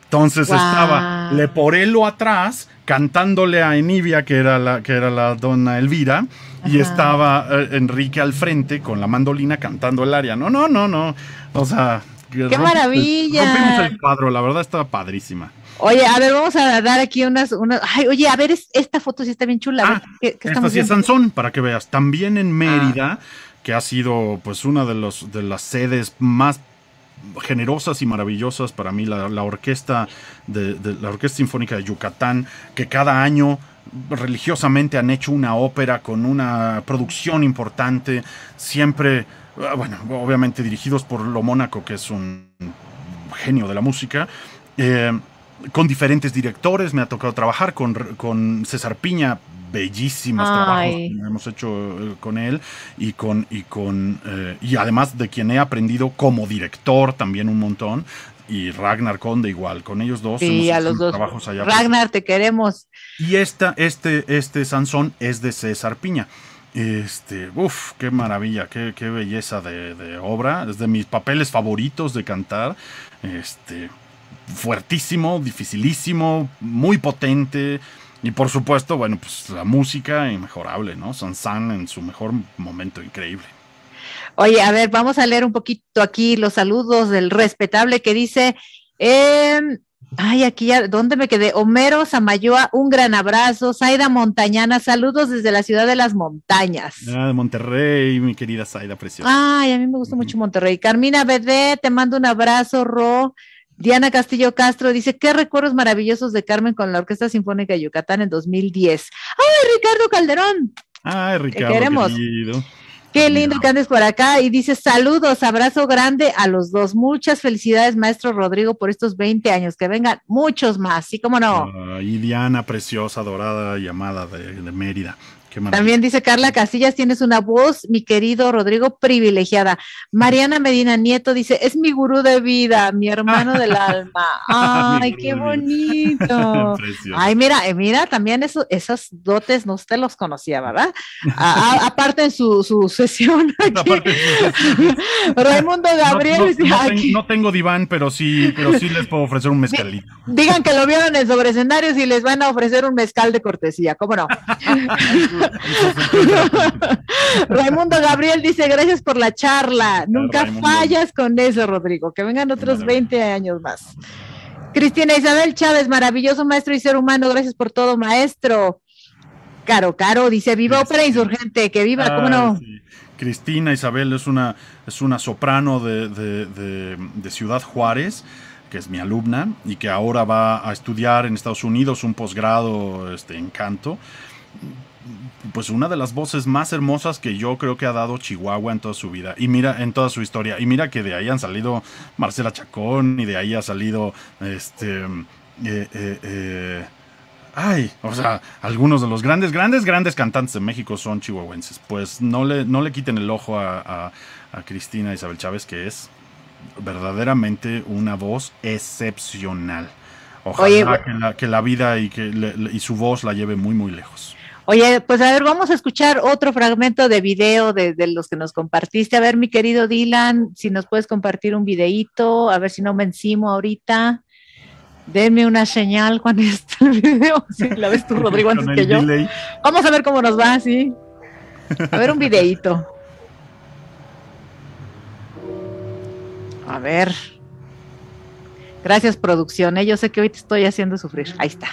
Entonces estaba Leporello atrás, cantándole a Enivia, que era la, que era la dona Elvira, y estaba eh, Enrique al frente con la mandolina cantando el área. No, no, no, no. O sea, ¡Qué maravilla! el cuadro, la verdad estaba padrísima. Oye, a ver, vamos a dar aquí unas, unas... oye, a ver, esta foto sí está bien chula. Ah, esta sí es Sansón, para que veas. También en ah. Mérida, que ha sido pues una de, los, de las sedes más generosas y maravillosas para mí, la, la orquesta de, la Orquesta Sinfónica de Yucatán, que cada año religiosamente han hecho una ópera con una producción importante, siempre, ah, bueno, obviamente dirigidos por Lo Mónaco, que es un genio de la música. Eh, con diferentes directores, me ha tocado trabajar con, con César Piña, bellísimos trabajos que hemos hecho eh, con él y con y con eh, y además de quien he aprendido como director también un montón y Ragnar Conde igual, con ellos dos. y a los dos. Trabajos allá Ragnar, te queremos. Y esta, este, este Sansón es de César Piña. Este, uff, qué maravilla, qué, belleza de, obra. Es de mis papeles favoritos de cantar. Este, fuertísimo, dificilísimo, muy potente. Y por supuesto, bueno, pues la música inmejorable, ¿no? Sansón en su mejor momento, increíble. Oye, a ver, vamos a leer un poquito aquí los saludos del respetable que dice, eh, ay, aquí ya, ¿dónde me quedé? Homero Samayoa, un gran abrazo. Zaida Montañana, saludos desde la ciudad de las montañas. Ah, de Monterrey, mi querida Zaida, preciosa. Ay, a mí me gusta mucho Monterrey. Carmina BD, te mando un abrazo, Ro. Diana Castillo Castro dice, qué recuerdos maravillosos de Carmen con la Orquesta Sinfónica de Yucatán en 2010. ¡Ay, Ricardo Calderón! ¡Ay, Ricardo! queremos. Qué lindo que andes por acá. Y dices saludos, abrazo grande a los dos. Muchas felicidades, maestro Rodrigo, por estos 20 años. Que vengan muchos más, ¿sí cómo no? Ah, y Diana, preciosa, dorada llamada de, de Mérida. También dice Carla Casillas, tienes una voz, mi querido Rodrigo, privilegiada. Mariana Medina Nieto dice, es mi gurú de vida, mi hermano del *laughs* alma. Ay, qué bonito. *laughs* Ay, mira, eh, mira, también eso, esos dotes no usted los conocía, ¿verdad? *laughs* aparte en su, su sesión. Aquí. Raimundo Gabriel. No, tengo diván, pero sí, pero sí les puedo ofrecer un mezcalito. Digan que lo vieron en sobre y les van a ofrecer un mezcal de cortesía, ¿cómo no? *laughs* Raimundo Gabriel dice, gracias por la charla. Nunca fallas con eso, Rodrigo. Que vengan otros 20 años más. Cristina Isabel Chávez, maravilloso maestro y ser humano. Gracias por todo, maestro. Caro, Caro, dice, viva ópera insurgente, que viva, ah, no? Cristina Isabel es una, es una soprano de, Ciudad Juárez que es mi alumna y que ahora va a estudiar en Estados Unidos un posgrado este, en canto pues una de las voces más hermosas que yo creo que ha dado Chihuahua en toda su vida y mira en toda su historia y mira que de ahí han salido Marcela Chacón y de ahí ha salido este eh, eh, eh, ay o sea algunos de los grandes grandes grandes cantantes de México son chihuahuenses pues no le no le quiten el ojo a, Cristina Isabel Chávez que es verdaderamente una voz excepcional ojalá que, la, que, la, vida y que y su voz la lleve muy muy lejos Oye, pues a ver, vamos a escuchar otro fragmento de video de, los que nos compartiste. A ver, mi querido Dylan, si nos puedes compartir un videíto, a ver si no me encimo ahorita. Denme una señal cuando *laughs* está el video, si la ves tú, *laughs* Rodrigo, antes que yo. Vamos a ver cómo nos va, sí. A ver un videíto. A ver. Gracias, producción. ¿eh? Yo sé que hoy te estoy haciendo sufrir. Ahí está.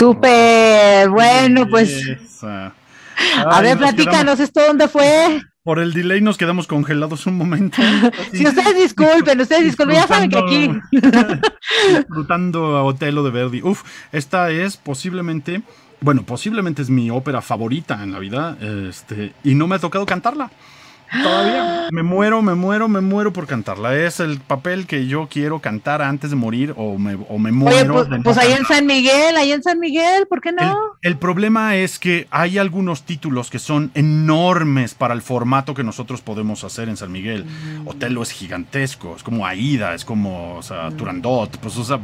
Súper, bueno, pues. a ver, platícanos esto, ¿dónde fue? Por el delay nos quedamos congelados un momento. *laughs* si ustedes disculpen, ustedes disculpen, ya saben que aquí. *laughs* disfrutando a Otelo de Verdi. Uf, esta es posiblemente, bueno, posiblemente es mi ópera favorita en la vida, este, y no me ha tocado cantarla. Todavía me muero, me muero, me muero por cantarla. Es el papel que yo quiero cantar antes de morir o me, muero. Pues, pues, ahí en San Miguel, ahí en San Miguel, ¿por qué no? El, problema es que hay algunos títulos que son enormes para el formato que nosotros podemos hacer en San Miguel. Hotelo mm. Otelo es gigantesco, es como Aida, es como o mm. Turandot, pues o sea,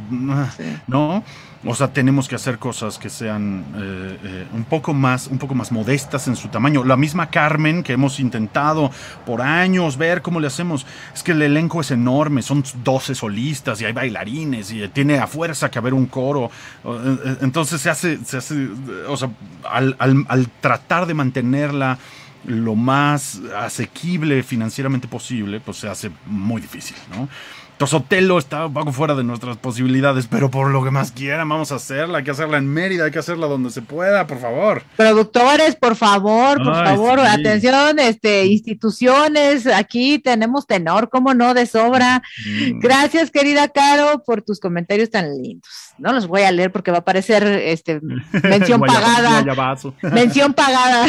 ¿no? O sea, tenemos que hacer cosas que sean eh, eh, un, poco más, un poco más modestas en su tamaño. La misma Carmen que hemos intentado por años ver cómo le hacemos. Es que el elenco es enorme, son 12 solistas y hay bailarines y tiene a fuerza que haber un coro. Eh, entonces se hace, se hace o sea, al, al tratar de mantenerla lo más asequible financieramente posible, pues se hace muy difícil, ¿no? Tosotelo está un poco fuera de nuestras posibilidades, pero por lo que más quieran, vamos a hacerla. Hay que hacerla en Mérida, hay que hacerla donde se pueda, por favor. Productores, por favor, por favor, atención, este, instituciones, aquí tenemos tenor, como no, de sobra. Mm. Gracias, querida Caro, por tus comentarios tan lindos. No los voy a leer porque va a parecer este, *laughs* *laughs* mención pagada. mención *laughs* pagada.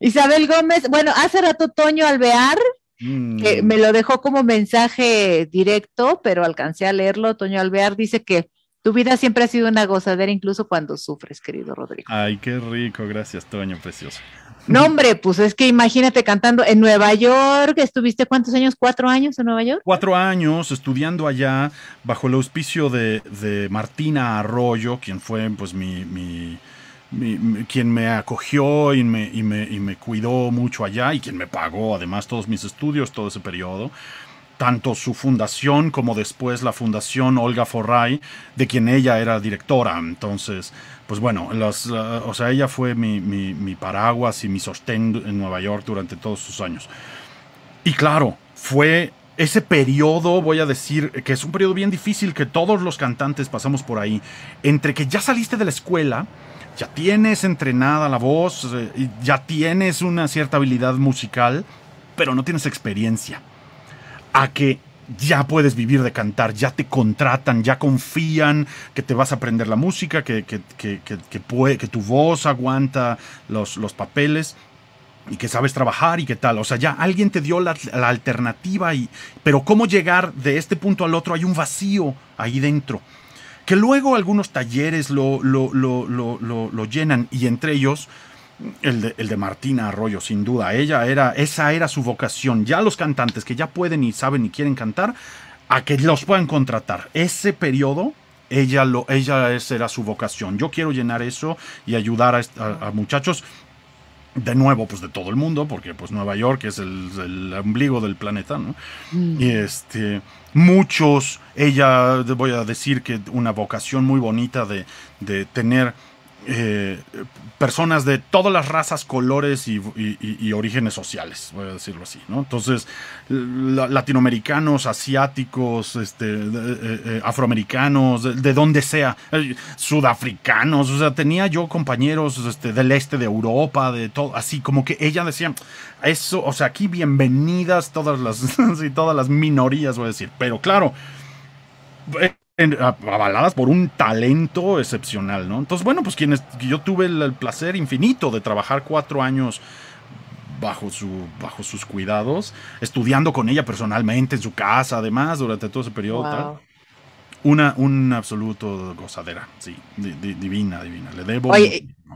Isabel Gómez, bueno, hace rato Toño Alvear Mm. Eh, me lo dejó como mensaje directo, pero alcancé a leerlo. Toño Alvear dice que tu vida siempre ha sido una gozadera, incluso cuando sufres, querido Rodrigo. Ay, qué rico, gracias, Toño, precioso. No, hombre, pues es que imagínate cantando en Nueva York, estuviste cuántos años, cuatro años en Nueva York. Cuatro años estudiando allá bajo el auspicio de, Martina Arroyo, quien fue pues mi quien me acogió y me, me, cuidó mucho allá y quien me pagó además todos mis estudios, todo ese periodo. Tanto su fundación como después la fundación Olga Forray, de quien ella era directora. Entonces, pues bueno, o sea, ella fue mi, mi paraguas y mi sostén en Nueva York durante todos sus años. Y claro, fue ese periodo, voy a decir, que es un periodo bien difícil que todos los cantantes pasamos por ahí, entre que ya saliste de la escuela, ya tienes entrenada la voz, eh, ya tienes una cierta habilidad musical, pero no tienes experiencia. A que ya puedes vivir de cantar, ya te contratan, ya confían que te vas a aprender la música, que, que, que, que tu voz aguanta los, los, papeles y que sabes trabajar y qué tal. O sea, ya alguien te dio la, la alternativa, y, pero cómo llegar de este punto al otro, hay un vacío ahí dentro que luego algunos talleres lo, lo, lo, lo llenan y entre ellos el de, Martina Arroyo, sin duda. Ella era, esa era su vocación. Ya los cantantes que ya pueden y saben y quieren cantar, a que los puedan contratar. Ese periodo, ella, lo, ella esa era su vocación. Yo quiero llenar eso y ayudar a muchachos de nuevo, pues de todo el mundo, porque pues Nueva York es el, el ombligo del planeta, ¿no? Mm. Y este, muchos, ella, voy a decir que una vocación muy bonita de, de tener eh, personas de todas las razas, colores y, orígenes sociales, voy a decirlo así, ¿no? Entonces, latinoamericanos, asiáticos, este, eh, eh, afroamericanos, de, donde sea, sudafricanos, o sea, tenía yo compañeros este, del este de Europa, de todo, así, como que ella decía, eso, o sea, aquí bienvenidas todas las, *laughs* sí, todas las minorías, voy a decir, pero claro avaladas por un talento excepcional, ¿no? Entonces, bueno, pues quienes yo tuve el, placer infinito de trabajar cuatro años bajo, su, bajo sus cuidados, estudiando con ella personalmente en su casa, además, durante todo ese periodo. Una, un absoluto gozadera, sí, divina, divina. Le debo a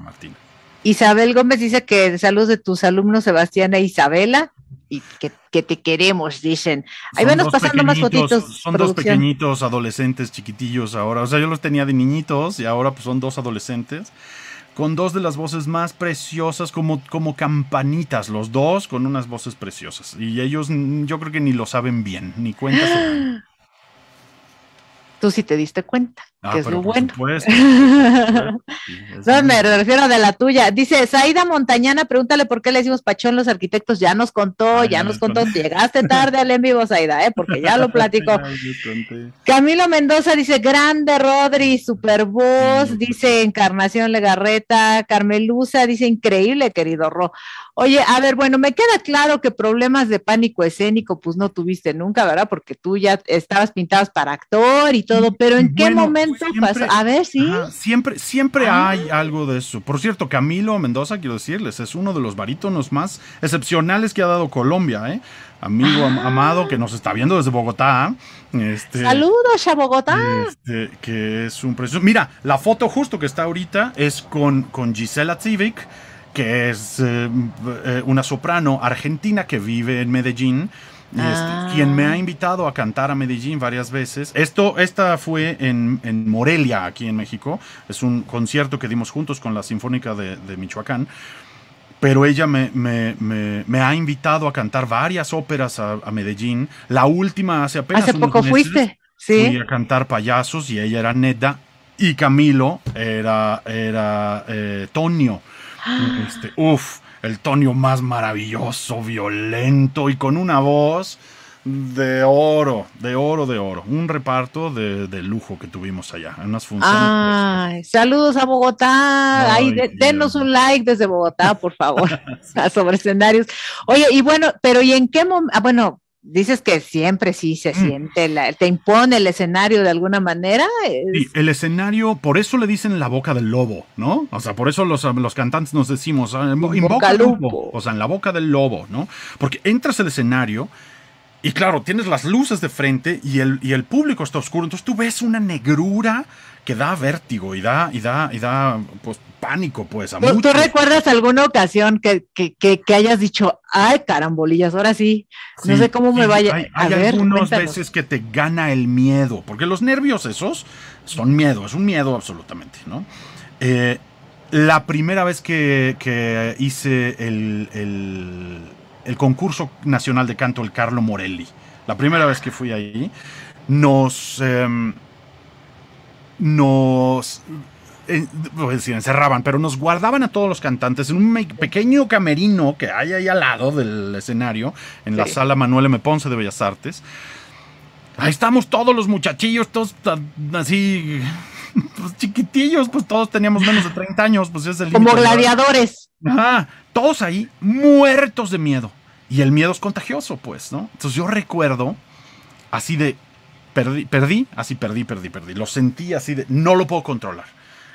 Martina. Isabel Gómez dice que saludos de tus alumnos Sebastián e Isabela y que, te queremos, dicen. Ahí van pasando más fotitos. Son dos pequeñitos adolescentes chiquitillos ahora. O sea, yo los tenía de niñitos y ahora pues, son dos adolescentes. Con dos de las voces más preciosas, como, como campanitas, los dos con unas voces preciosas. Y ellos mm, yo creo que ni lo saben bien, ni cuentas. *gasps* Tú sí te diste cuenta que es lo bueno. *laughs* me refiero a de la tuya. Dice Saida Montañana, pregúntale por qué le decimos Pachón los arquitectos. Ya nos contó, ya nos contó. Llegaste tarde al en vivo, Saida, ¿eh? porque ya lo *laughs* platicó. Camilo Mendoza dice: Grande Rodri, super voz. dice Encarnación Legarreta. Carmelusa dice: Increíble, querido Ro. Oye, a ver, bueno, me queda claro que problemas de pánico escénico, pues no tuviste nunca, ¿verdad? Porque tú ya estabas pintadas para actor y todo, mm, pero ¿en mm, qué momento? siempre, a ver si. siempre siempre ah. hay algo de eso. Por cierto, Camilo Mendoza, quiero decirles, es uno de los barítonos más excepcionales que ha dado Colombia, ¿eh? Amigo ah. amado que nos está viendo desde Bogotá. Este, Saludos a Bogotá. Este, que es un Mira, la foto justo que está ahorita es con, con Gisela Civic, que es eh, eh, una soprano argentina que vive en Medellín Ah. quien me ha invitado a cantar a Medellín varias veces. Esto, esta fue en, en Morelia, aquí en México. Es un concierto que dimos juntos con la Sinfónica de, Michoacán pero ella me, me, me, ha invitado a cantar varias óperas a, Medellín. La última hace apenas. Hace unos poco meses, fuiste, sí. Fui a cantar payasos y ella era Neda y Camilo era, era eh, Tonio. Ah. Este, uf, el tonio más maravilloso, violento y con una voz de oro, de oro, de oro. Un reparto de, lujo que tuvimos allá, en unas funciones. Ay, saludos a Bogotá. denos un like desde Bogotá, por favor, *laughs* sobre escenarios. Oye, y bueno, pero ¿y en qué momento? Ah, bueno, dices que siempre sí se mm. siente, te impone el escenario de alguna manera. Sí, el escenario, por eso le dicen la boca del lobo, ¿no? O sea, por eso los, cantantes nos decimos, ah, invoca el lobo. O sea, en la boca del lobo, ¿no? Porque entras el escenario y claro, tienes las luces de frente y el, el público está oscuro. Entonces tú ves una negrura que da vértigo y da, y da, y da, pues, pánico, pues, a ¿Tú, ¿Tú recuerdas alguna ocasión que, que, que, hayas dicho, ay, carambolillas, ahora sí, no sé cómo me vaya? Hay, a algunas veces que te gana el miedo, porque los nervios esos son miedo, es un miedo absolutamente, ¿no? Eh, la primera vez que, hice el el concurso nacional de canto El Carlo Morelli. La primera vez que fui ahí, nos, em, nos eh, encerraban, pero nos guardaban a todos los cantantes en un pequeño camerino que hay ahí al lado del escenario, en la sala Manuel M. Ponce de Bellas Artes. Ahí estamos todos los muchachillos, todos así *laughs* pues chiquitillos, pues todos teníamos menos de 30 años, pues es el Como gladiadores. Ajá, todos ahí muertos de miedo. Y el miedo es contagioso, pues, ¿no? Entonces yo recuerdo así de, perdí, perdí, así perdí, perdí, perdí. Lo sentí así de, no lo puedo controlar.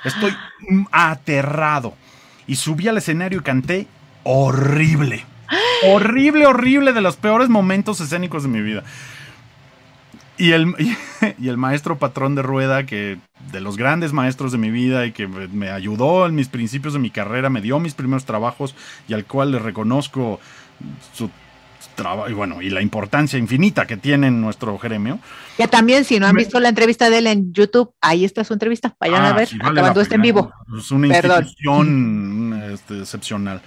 Estoy *gasps* aterrado. Y subí al escenario y canté horrible. *gasps* Horrible, horrible, de los peores momentos escénicos de mi vida. Y el, *laughs* y el, maestro patrón de rueda, que de los grandes maestros de mi vida y que me ayudó en mis principios de mi carrera, me dio mis primeros trabajos y al cual le reconozco su trabajo y bueno, y la importancia infinita que tiene nuestro gremio. Que también, si no han visto la entrevista de él en YouTube, ahí está su entrevista, vayan a ah, ver, cuando esté en vivo. Es una este, excepcional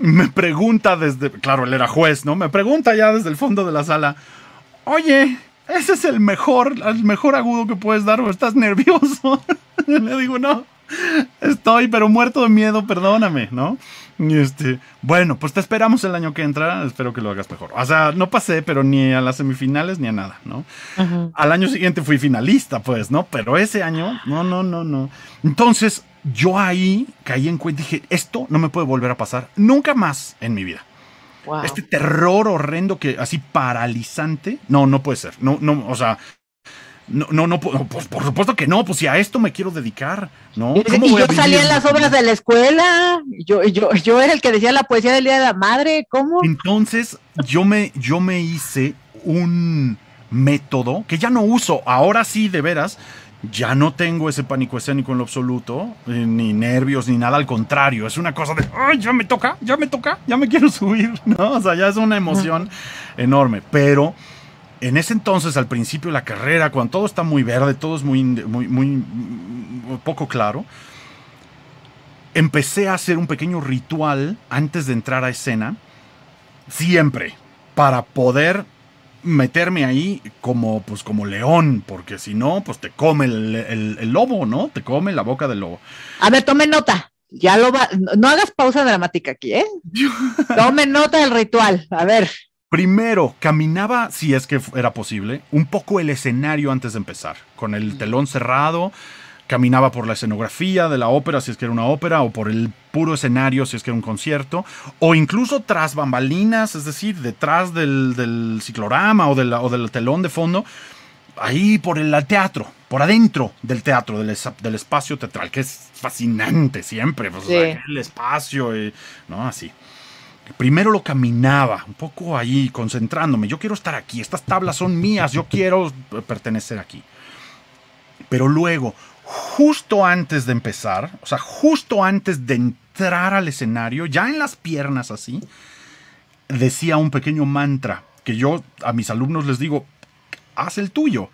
me pregunta desde, claro, él era juez, ¿no? Me pregunta ya desde el fondo de la sala, oye, ese es el mejor, el mejor agudo que puedes dar, o estás nervioso. *laughs* Le digo, no, estoy, pero muerto de miedo, perdóname, ¿no? Y este, bueno, pues te esperamos el año que entra, espero que lo hagas mejor. O sea, no pasé, pero ni a las semifinales ni a nada, ¿no? Al año siguiente fui finalista, pues, ¿no? Pero ese año, no, no, no, no. Entonces, yo ahí caí en cuenta, Y dije, esto no me puede volver a pasar nunca más en mi vida. Este terror horrendo que así paralizante. No, no puede ser. No, no, o sea, no, no, no, por supuesto que no, pues si a esto me quiero dedicar, ¿no? Y, yo salía en las obras de la escuela, yo, yo, yo era el que decía la poesía del Día de la Madre, ¿cómo? Entonces, yo me, yo me hice un método que ya no uso, ahora sí, de veras, ya no tengo ese pánico escénico en lo absoluto, eh, ni nervios, ni nada, al contrario, es una cosa de, ¡ay, ya me toca, ya me toca, ya me *laughs* quiero subir! ¿No? O sea, ya es una emoción enorme, pero en ese entonces, al principio de la carrera, cuando todo está muy verde, todo es muy, muy, muy mm, poco claro, empecé a hacer un pequeño ritual antes de entrar a escena, siempre, para poder meterme ahí como, pues, como león, porque si no, pues te come el, lobo, ¿no? Te come la boca del lobo. A ver, tome nota. Ya lo va, no hagas pausa dramática aquí, ¿eh? *laughs* Tome nota del ritual. A ver. Primero, caminaba, si es que era posible, un poco el escenario antes de empezar, con el telón cerrado, caminaba por la escenografía de la ópera, si es que era una ópera, o por el puro escenario, si es que era un concierto, o incluso tras bambalinas, es decir, detrás del, ciclorama o, del telón de fondo, ahí por el teatro, por adentro del teatro, del, del espacio teatral, que es fascinante siempre, pues, el espacio, eh, ¿no? Así. Primero lo caminaba, un poco ahí, concentrándome. Yo quiero estar aquí, estas tablas son mías, yo quiero pertenecer aquí. Pero luego, justo antes de empezar, o sea, justo antes de entrar al escenario, ya en las piernas así, decía un pequeño mantra que yo a mis alumnos les digo, haz el tuyo.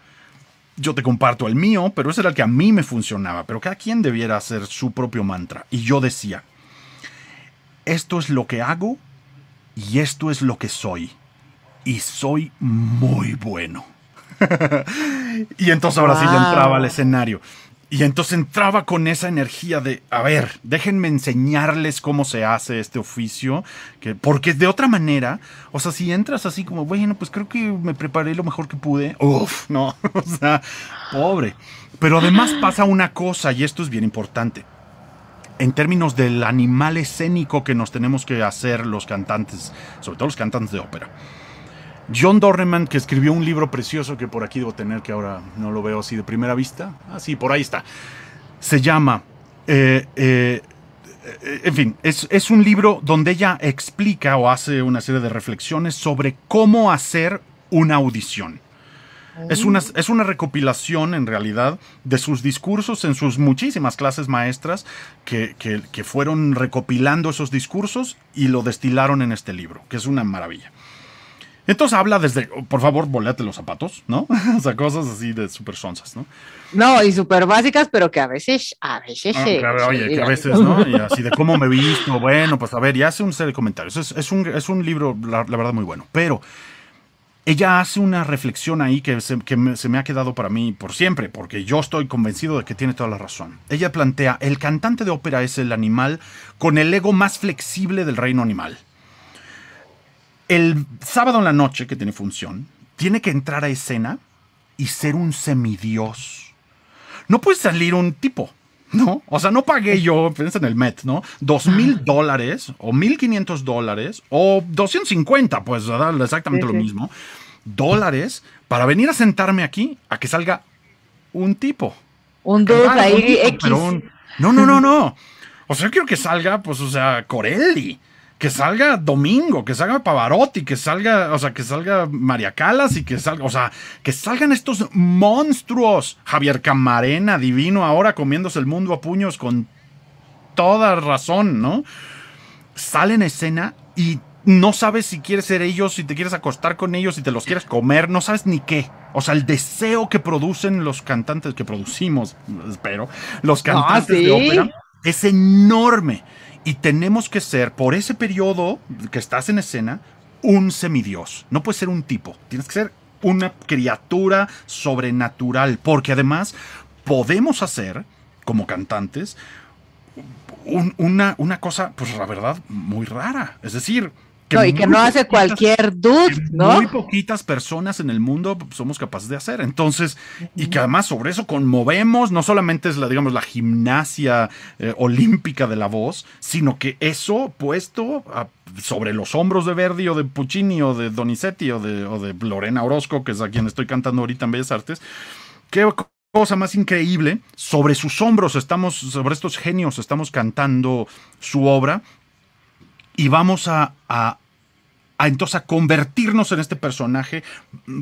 Yo te comparto el mío, pero ese era el que a mí me funcionaba, pero cada quien debiera hacer su propio mantra. Y yo decía, esto es lo que hago y esto es lo que soy. Y soy muy bueno. *laughs* y entonces ahora sí entraba al escenario. Y entonces entraba con esa energía de, a ver, déjenme enseñarles cómo se hace este oficio, que, porque de otra manera, o sea, si entras así como, bueno, pues creo que me preparé lo mejor que pude, Uf, *laughs* no, *laughs* o sea, pobre. Pero además pasa una cosa, y esto es bien importante. En términos del animal escénico que nos tenemos que hacer los cantantes, sobre todo los cantantes de ópera John Dorneman, que escribió un libro precioso que por aquí debo tener, que ahora no lo veo así de primera vista. Ah, sí, por ahí está. Se llama. Eh, eh, eh, en fin, es, un libro donde ella explica o hace una serie de reflexiones sobre cómo hacer una audición. Es una, oh. es una recopilación, en realidad, de sus discursos en sus muchísimas clases maestras que fueron recopilando esos discursos y lo destilaron en este libro, que es una maravilla. Entonces habla desde, por favor, boleate los zapatos, ¿no? *laughs* o sea, cosas así de súper sonzas, ¿no? No, y súper básicas, pero que a veces, a veces... Ah, oye, que a veces, ¿no? Y así de cómo me he *laughs* visto, bueno, pues a ver, y hace un serie de comentarios. Es, un, libro, la, verdad, muy bueno, pero ella hace una reflexión ahí que, que se me ha quedado para mí por siempre, porque yo estoy convencido de que tiene toda la razón. Ella plantea, el cantante de ópera es el animal con el ego más flexible del reino animal. El sábado en la noche, que tiene función, tiene que entrar a escena y ser un semidios. No puede salir un tipo, ¿no? O sea, no pagué yo, piensa en el Met, ¿no? Dos mil dólares o mil quinientos dólares o 250, pues, exactamente lo mismo, dólares para venir a sentarme aquí a que salga un tipo. Un dos X. No, no, no, no. O sea, yo quiero que salga, pues, o sea, Corelli que salga Domingo, que salga Pavarotti, que salga, o sea, que salga María Calas y que salga, o sea, que salgan estos monstruos. Javier Camarena, divino, ahora comiéndose el mundo a puños con toda razón, ¿no? Salen en escena y no sabes si quieres ser ellos, si te quieres acostar con ellos, si te los quieres comer, no sabes ni qué. O sea, el deseo que producen los cantantes, que producimos, espero, los cantantes de ópera, es enorme. Y tenemos que ser, por ese periodo que estás en escena, un semidios. No puedes ser un tipo. Tienes que ser una criatura sobrenatural. Porque además podemos hacer, como cantantes, una, una cosa, pues la verdad, muy rara. Es decir, no, y que no hace cualquier dude, ¿no? Muy poquitas personas en el mundo somos capaces de hacer. Entonces, y que además sobre eso conmovemos, no solamente es la, digamos, la gimnasia eh, olímpica de la voz, sino que eso puesto sobre los hombros de Verdi o de Puccini o de Donizetti o de, o de Lorena Orozco, que es a quien estoy cantando ahorita en Bellas Artes. Qué cosa más increíble, sobre sus hombros estamos, sobre estos genios estamos cantando su obra, y vamos a, entonces a convertirnos en este personaje,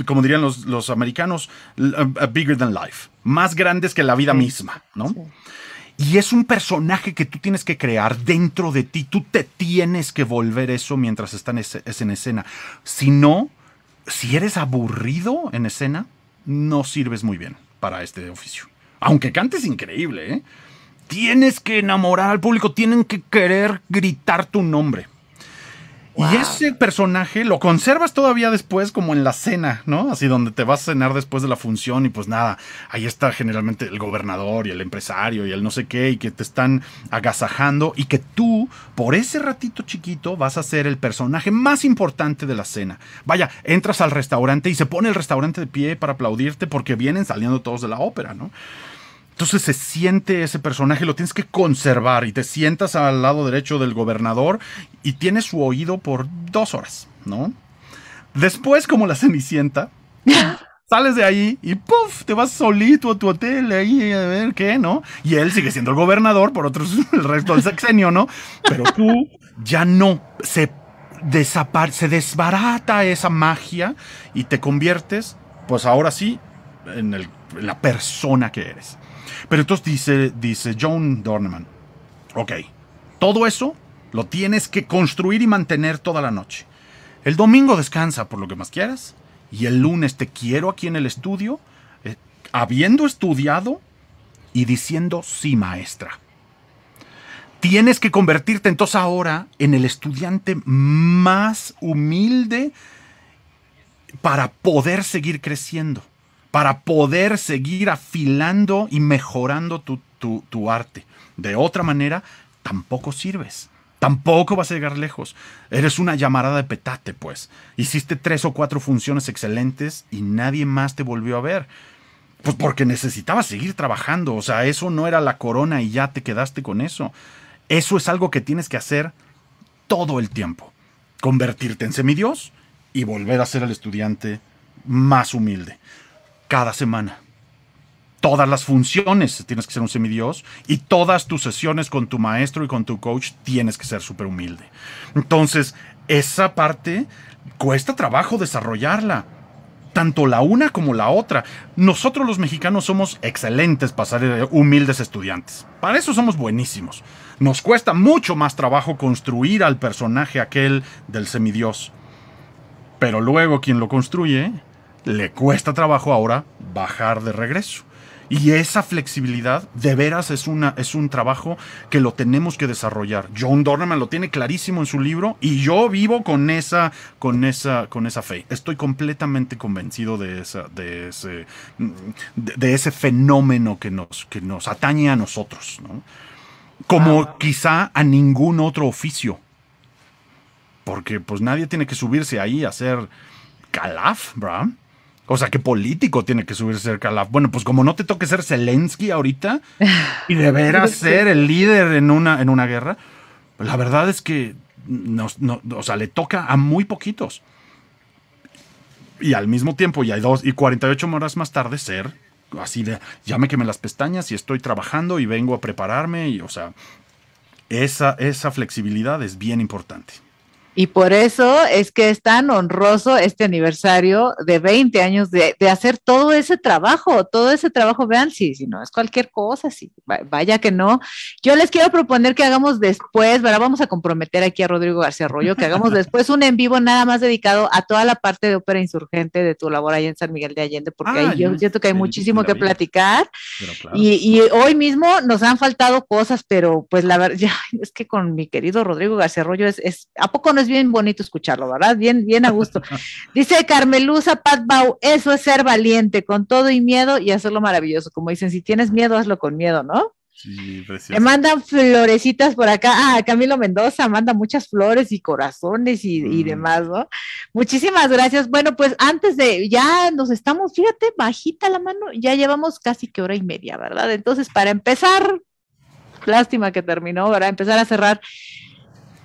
como dirían los, americanos, uh, uh, bigger than life, más grandes que la vida misma, ¿no? Y es un personaje que tú tienes que crear dentro de ti, tú te tienes que volver eso mientras estás en escena. Si no, si eres aburrido en escena, no sirves muy bien para este oficio. Aunque cantes increíble, ¿eh? tienes que enamorar al público, tienen que querer gritar tu nombre. Y ese personaje lo conservas todavía después, como en la cena, ¿no? Así donde te vas a cenar después de la función y pues nada, ahí está generalmente el gobernador y el empresario y el no sé qué y que te están agasajando y que tú, por ese ratito chiquito, vas a ser el personaje más importante de la cena. Vaya, entras al restaurante y se pone el restaurante de pie para aplaudirte porque vienen saliendo todos de la ópera, ¿no? Entonces se siente ese personaje, lo tienes que conservar y te sientas al lado derecho del gobernador y tienes su oído por dos horas, ¿no? Después, como la cenicienta, *laughs* sales de ahí y ¡puf! Te vas solito a tu hotel ahí a ver qué, ¿no? Y él sigue siendo el gobernador por otros, *laughs* el resto del sexenio, ¿no? Pero tú ya no. Se, desbarata esa magia y te conviertes, pues ahora sí, en la persona que eres. Pero entonces dice, dice John Dorneman, ok, todo eso lo tienes que construir y mantener toda la noche. El domingo descansa por lo que más quieras y el lunes te quiero aquí en el estudio, eh, habiendo estudiado y diciendo sí maestra. Tienes que convertirte entonces ahora en el estudiante más humilde para poder seguir creciendo para poder seguir afilando y mejorando tu, arte. De otra manera, tampoco sirves. Tampoco vas a llegar lejos. Eres una llamarada de petate, pues. Hiciste tres o cuatro funciones excelentes y nadie más te volvió a ver. Pues porque necesitabas seguir trabajando. O sea, eso no era la corona y ya te quedaste con eso. Eso es algo que tienes que hacer todo el tiempo. Convertirte en semidios y volver a ser el estudiante más humilde cada semana. Todas las funciones tienes que ser un semidios y todas tus sesiones con tu maestro y con tu coach tienes que ser súper humilde. Entonces, esa parte cuesta trabajo desarrollarla tanto la una como la otra. Nosotros los mexicanos somos excelentes para ser eh, humildes estudiantes. Para eso somos buenísimos. Nos cuesta mucho más trabajo construir al personaje aquel del semidios. Pero luego quien lo construye le cuesta trabajo ahora bajar de regreso. Y esa flexibilidad, de veras, es, una, es un trabajo que lo tenemos que desarrollar. John Dorneman lo tiene clarísimo en su libro y yo vivo con esa, con esa, con esa fe. Estoy completamente convencido de, esa, ese, de, ese fenómeno que nos, que nos atañe a nosotros, como ah, quizá a ningún otro oficio. Porque pues nadie tiene que subirse ahí a ser calaf, ¿verdad? O sea, ¿qué político tiene que subirse cerca a la... Bueno, pues como no te toque ser Zelensky ahorita *laughs* y deberás ser el líder en una, en una guerra, pues la verdad es que le toca a muy poquitos. Y al mismo tiempo, y hay dos y 48 horas más tarde ser así de, ya me quemé las pestañas y estoy trabajando y vengo a prepararme y, o sea, esa, esa flexibilidad es bien importante. Y por eso es que es tan honroso este aniversario de 20 años de, de hacer todo ese trabajo, todo ese trabajo. Vean, si, si no es cualquier cosa, si vaya que no. Yo les quiero proponer que hagamos después, ¿verdad? Vamos a comprometer aquí a Rodrigo García Arroyo, que hagamos después un en vivo nada más dedicado a toda la parte de ópera insurgente de tu labor ahí en San Miguel de Allende, porque ahí ah, yo siento que hay muchísimo que platicar. Y, y, hoy mismo nos han faltado cosas, pero pues la verdad, *laughs* ya, es que con mi querido Rodrigo García Arroyo es, es ¿a poco no es bien bonito escucharlo, ¿verdad? Bien, bien a gusto. *laughs* Dice Carmelusa Bau, eso es ser valiente, con todo y miedo y hacerlo maravilloso. Como dicen, si tienes miedo, hazlo con miedo, ¿no? Sí, precioso. Me mandan florecitas por acá. Ah, Camilo Mendoza manda muchas flores y corazones y, y, mm. demás, ¿no? Muchísimas gracias. Bueno, pues antes de, ya nos estamos, fíjate, bajita la mano, ya llevamos casi que hora y media, ¿verdad? Entonces, para empezar, lástima que terminó, ¿verdad? Empezar a cerrar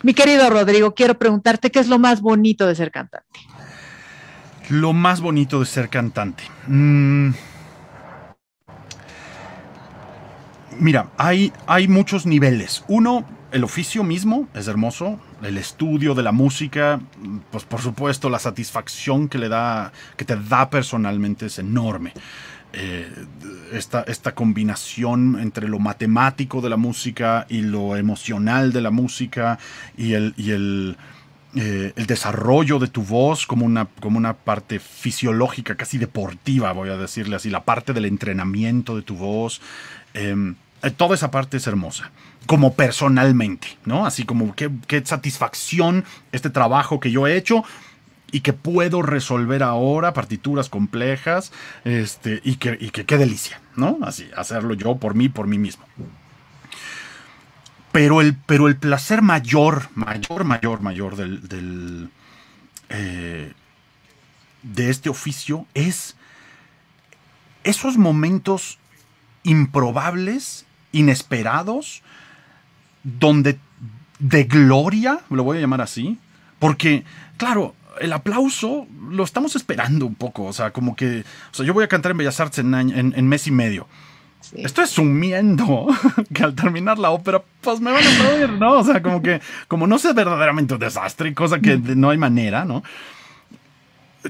mi querido Rodrigo, quiero preguntarte qué es lo más bonito de ser cantante. Lo más bonito de ser cantante. Mm. Mira, hay, hay muchos niveles. Uno, el oficio mismo es hermoso, el estudio de la música, pues por supuesto la satisfacción que le da, que te da personalmente es enorme. Eh, esta, esta, combinación entre lo matemático de la música y lo emocional de la música y el, eh, el, desarrollo de tu voz como una, como una parte fisiológica, casi deportiva, voy a decirle así, la parte del entrenamiento de tu voz. Em, eh, toda esa parte es hermosa, como personalmente, ¿no? Así como qué, qué satisfacción este trabajo que yo he hecho y que puedo resolver ahora, partituras complejas, este, y que, y que qué delicia, ¿no? Así, hacerlo yo por mí, por mí mismo. Pero el, pero el placer mayor, mayor, mayor, mayor del, eh, de este oficio es esos momentos improbables, inesperados, donde de gloria, lo voy a llamar así, porque, claro, el aplauso lo estamos esperando un poco. O sea, como que. O sea, yo voy a cantar en Bellas Artes en, mes y medio. Esto Estoy sumiendo *laughs* que al terminar la ópera, pues me van a aplaudir, ¿no? O sea, como que, como no sea verdaderamente un desastre, cosa que no hay manera, ¿no?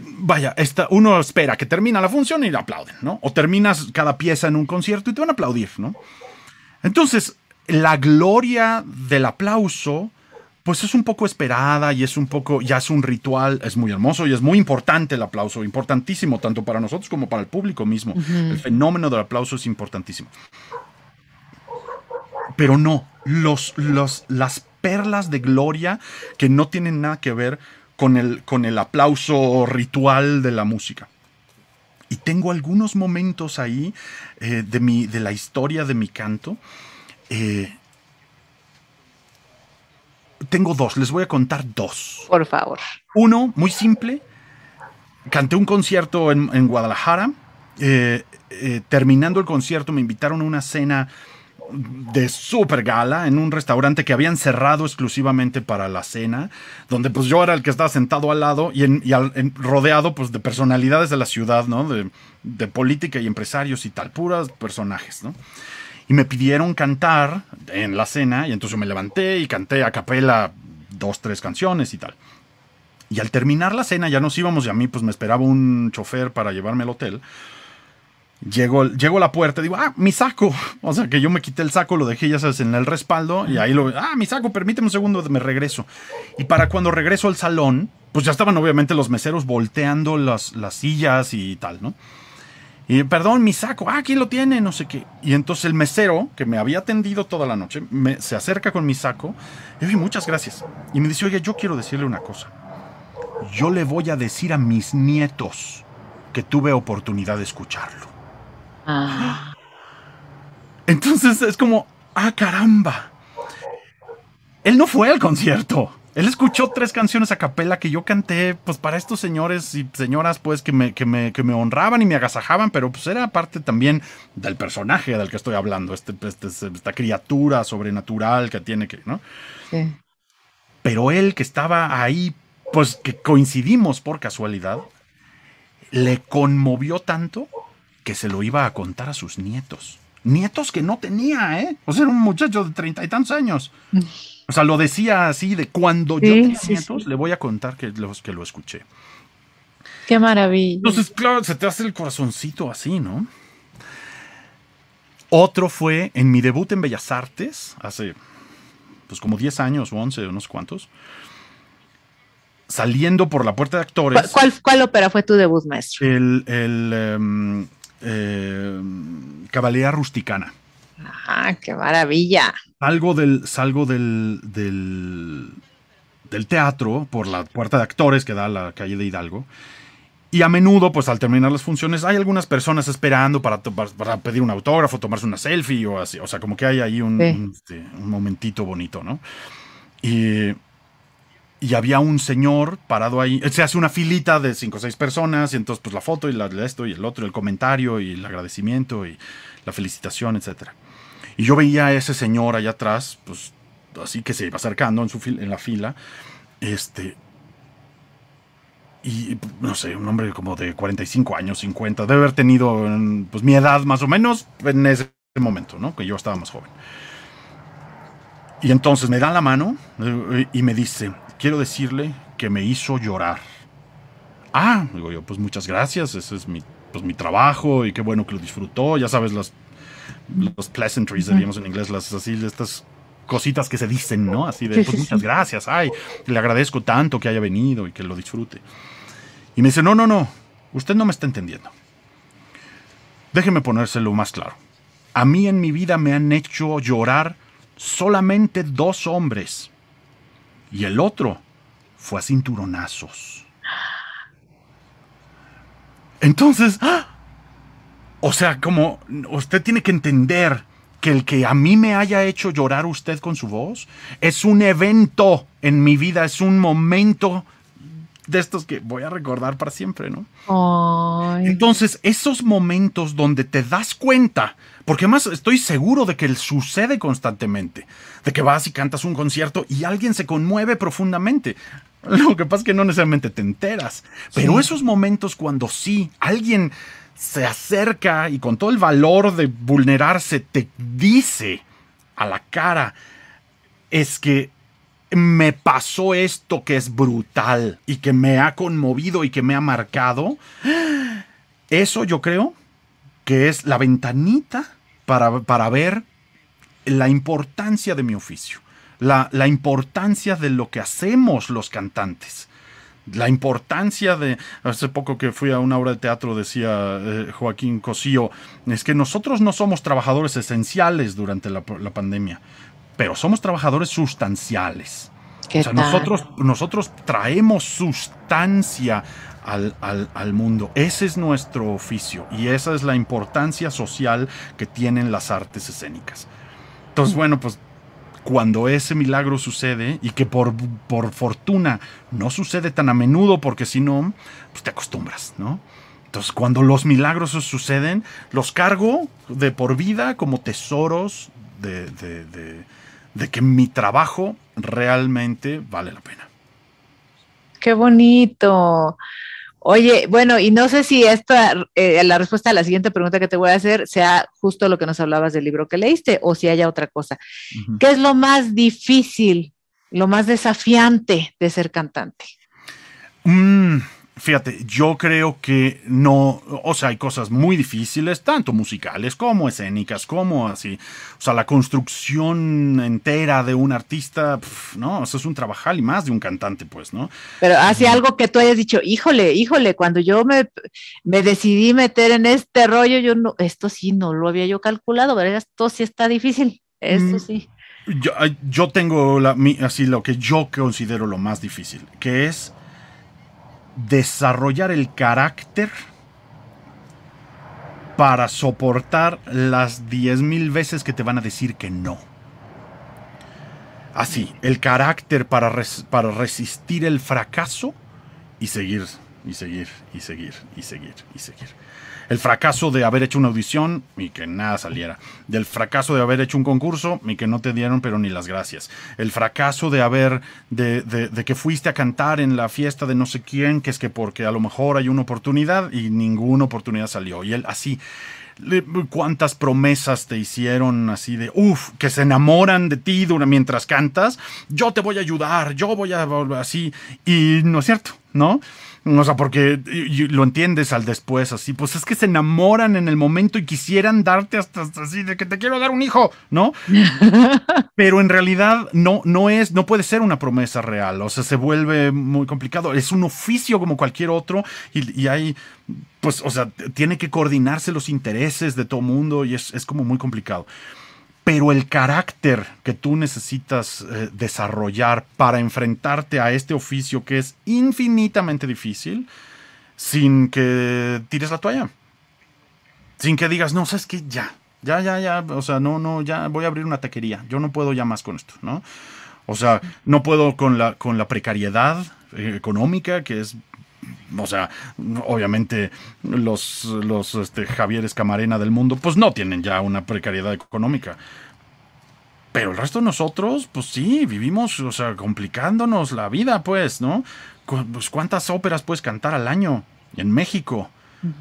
Vaya, esta, uno espera que termina la función y la aplauden, ¿no? O terminas cada pieza en un concierto y te van a aplaudir, ¿no? Entonces, la gloria del aplauso pues es un poco esperada y es un poco, ya es un ritual, es muy hermoso y es muy importante el aplauso, importantísimo, tanto para nosotros como para el público mismo. El fenómeno del aplauso es importantísimo. Pero no, los, los, las perlas de gloria que no tienen nada que ver con el, con el aplauso ritual de la música. Y tengo algunos momentos ahí eh, de, mi, de la historia de mi canto eh, tengo dos, les voy a contar dos. Por favor. Uno, muy simple. Canté un concierto en, Guadalajara. Eh, eh, terminando el concierto, me invitaron a una cena de super gala en un restaurante que habían cerrado exclusivamente para la cena, donde pues yo era el que estaba sentado al lado y, en, rodeado pues de personalidades de la ciudad, ¿no? De, política y empresarios y tal, puras personajes, ¿no? y me pidieron cantar en la cena y entonces me levanté y canté a capela dos, tres canciones y tal. Y al terminar la cena ya nos íbamos y a mí pues me esperaba un chofer para llevarme al hotel. Llegó llego la puerta digo, ah, mi saco. O sea, que yo me quité el saco, lo dejé, ya sabes, en el respaldo y ahí lo, ah, mi saco, permíteme un segundo, me regreso. Y para cuando regreso al salón, pues ya estaban obviamente los meseros volteando las, las sillas y tal, ¿no? Y perdón, mi saco, ah, aquí lo tiene, no sé qué. Y entonces el mesero, que me había atendido toda la noche, se acerca con mi saco y muchas gracias. Y me dice, oye, yo quiero decirle una cosa. Yo le voy a decir a mis nietos que tuve oportunidad de escucharlo. Ah. Entonces es como, ah, caramba. Él no fue al concierto. Él escuchó tres canciones a capela que yo canté, pues para estos señores y señoras, pues que me, me, honraban y me agasajaban, pero pues era parte también del personaje del que estoy hablando, este, este, este esta criatura sobrenatural que tiene que, ¿no? Pero él que estaba ahí, pues que coincidimos por casualidad, le conmovió tanto que se lo iba a contar a sus nietos. Nietos que no tenía, ¿eh? O sea, era un muchacho de treinta y tantos años. *laughs* O sea, lo decía así de cuando yo tenía le voy a contar que, los, que lo escuché. Qué maravilla. Entonces, claro, se te hace el corazoncito así, ¿no? Otro fue en mi debut en Bellas Artes, hace pues como 10 años o 11, unos cuantos, saliendo por la puerta de actores. ¿Cuál, ópera fue tu debut, maestro? El, el em, eh, Rusticana. Ah, qué maravilla. Salgo del, salgo del, teatro por la puerta de actores que da a la calle de Hidalgo. Y a menudo, pues al terminar las funciones, hay algunas personas esperando para, para pedir un autógrafo, tomarse una selfie o así. O sea, como que hay ahí un, este, momentito bonito, ¿no? Y, había un señor parado ahí. Se hace una filita de cinco o seis personas y entonces pues la foto y la, esto y el otro, el comentario y el agradecimiento y la felicitación, etcétera. Y yo veía a ese señor allá atrás, pues así que se iba acercando en, su en la fila. Este. Y no sé, un hombre como de 45 años, 50, debe haber tenido pues, mi edad más o menos en ese momento, ¿no? Que yo estaba más joven. Y entonces me da la mano eh, y me dice, quiero decirle que me hizo llorar. Ah, digo yo, pues muchas gracias, ese es mi, pues, mi trabajo y qué bueno que lo disfrutó, ya sabes las los pleasantries, diríamos en inglés, las así, estas cositas que se dicen, ¿no? Así de, pues muchas gracias, ay, le agradezco tanto que haya venido y que lo disfrute. Y me dice, no, no, no, usted no me está entendiendo. Déjeme ponérselo más claro. A mí en mi vida me han hecho llorar solamente dos hombres. Y el otro fue a cinturonazos. *gasps* Entonces, ¡ah! O sea, como usted tiene que entender que el que a mí me haya hecho llorar usted con su voz es un evento en mi vida, es un momento de estos que voy a recordar para siempre, ¿no? Entonces, esos momentos donde te das cuenta, porque además estoy seguro de que sucede constantemente, de que vas y cantas un concierto y alguien se conmueve profundamente. Lo que pasa es que no necesariamente te enteras, pero esos momentos cuando sí, alguien se acerca y con todo el valor de vulnerarse te dice a la cara, es que me pasó esto que es brutal y que me ha conmovido y que me ha marcado, eso yo creo que es la ventanita para, ver la importancia de mi oficio, la, la importancia de lo que hacemos los cantantes la importancia de, hace poco que fui a una obra de teatro, decía eh, Joaquín Cosío, es que nosotros no somos trabajadores esenciales durante la, pandemia, pero somos trabajadores sustanciales. O sea, nosotros, nosotros traemos sustancia al, al, mundo. Ese es nuestro oficio y esa es la importancia social que tienen las artes escénicas. Entonces, mm. bueno, pues cuando ese milagro sucede y que por, por fortuna no sucede tan a menudo porque si no, pues te acostumbras, ¿no? Entonces, cuando los milagros suceden, los cargo de por vida como tesoros de, de, de que mi trabajo realmente vale la pena. Qué bonito. Oye, bueno, y no sé si esta, eh, la respuesta a la siguiente pregunta que te voy a hacer sea justo lo que nos hablabas del libro que leíste o si haya otra cosa. ¿Qué es lo más difícil, lo más desafiante de ser cantante? Mmm fíjate, yo creo que no, o sea, hay cosas muy difíciles, tanto musicales como escénicas, como así. O sea, la construcción entera de un artista, ¿no? Eso es un trabajal y más de un cantante, pues, ¿no? Pero hace algo que tú hayas dicho, híjole, híjole, cuando yo me, decidí meter en este rollo, yo no, esto sí no lo había yo calculado, ¿verdad? esto sí está difícil, eso mm, sí. Yo, tengo la, así lo que yo considero lo más difícil, que es desarrollar el carácter para soportar las 10.000 veces que te van a decir que no. Así, el carácter para, para resistir el fracaso y seguir, y seguir, y seguir, y seguir, y seguir el fracaso de haber hecho una audición y que nada saliera, del fracaso de haber hecho un concurso y que no te dieron pero ni las gracias, el fracaso de haber, de, que fuiste a cantar en la fiesta de no sé quién, que es que porque a lo mejor hay una oportunidad y ninguna oportunidad salió, y él así cuántas promesas te hicieron así de, uff, que se enamoran de ti mientras cantas, yo te voy a ayudar, yo voy a así, y no es cierto, ¿no? O sea, porque lo entiendes al después, así, pues es que se enamoran en el momento y quisieran darte hasta, así de que te quiero dar un hijo, ¿no? *laughs* Pero en realidad no, no es, no puede ser una promesa real, o sea, se vuelve muy complicado, es un oficio como cualquier otro y, hay, pues, o sea, tiene que coordinarse los intereses de todo mundo y es, es como muy complicado pero el carácter que tú necesitas eh, desarrollar para enfrentarte a este oficio que es infinitamente difícil sin que tires la toalla. Sin que digas, no, sabes que ya, ya, ya, ya, o sea, no, no, ya voy a abrir una taquería, yo no puedo ya más con esto, ¿no? O sea, no puedo con la, con la precariedad eh, económica, que es o sea, obviamente los, los este, Javieres Camarena del mundo, pues no tienen ya una precariedad económica. Pero el resto de nosotros, pues sí, vivimos, o sea, complicándonos la vida, pues, ¿no? Pues cuántas óperas puedes cantar al año en México.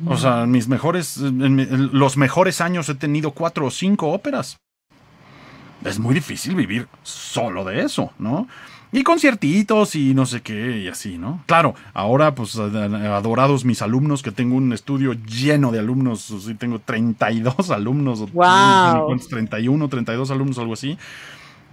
O sea, mis mejores, en los mejores años he tenido cuatro o cinco óperas. Es muy difícil vivir solo de eso, ¿no? Y conciertitos y no sé qué, y así, ¿no? Claro, ahora pues adorados mis alumnos, que tengo un estudio lleno de alumnos, tengo 32 *laughs* alumnos, wow. 31, 32 alumnos, algo así.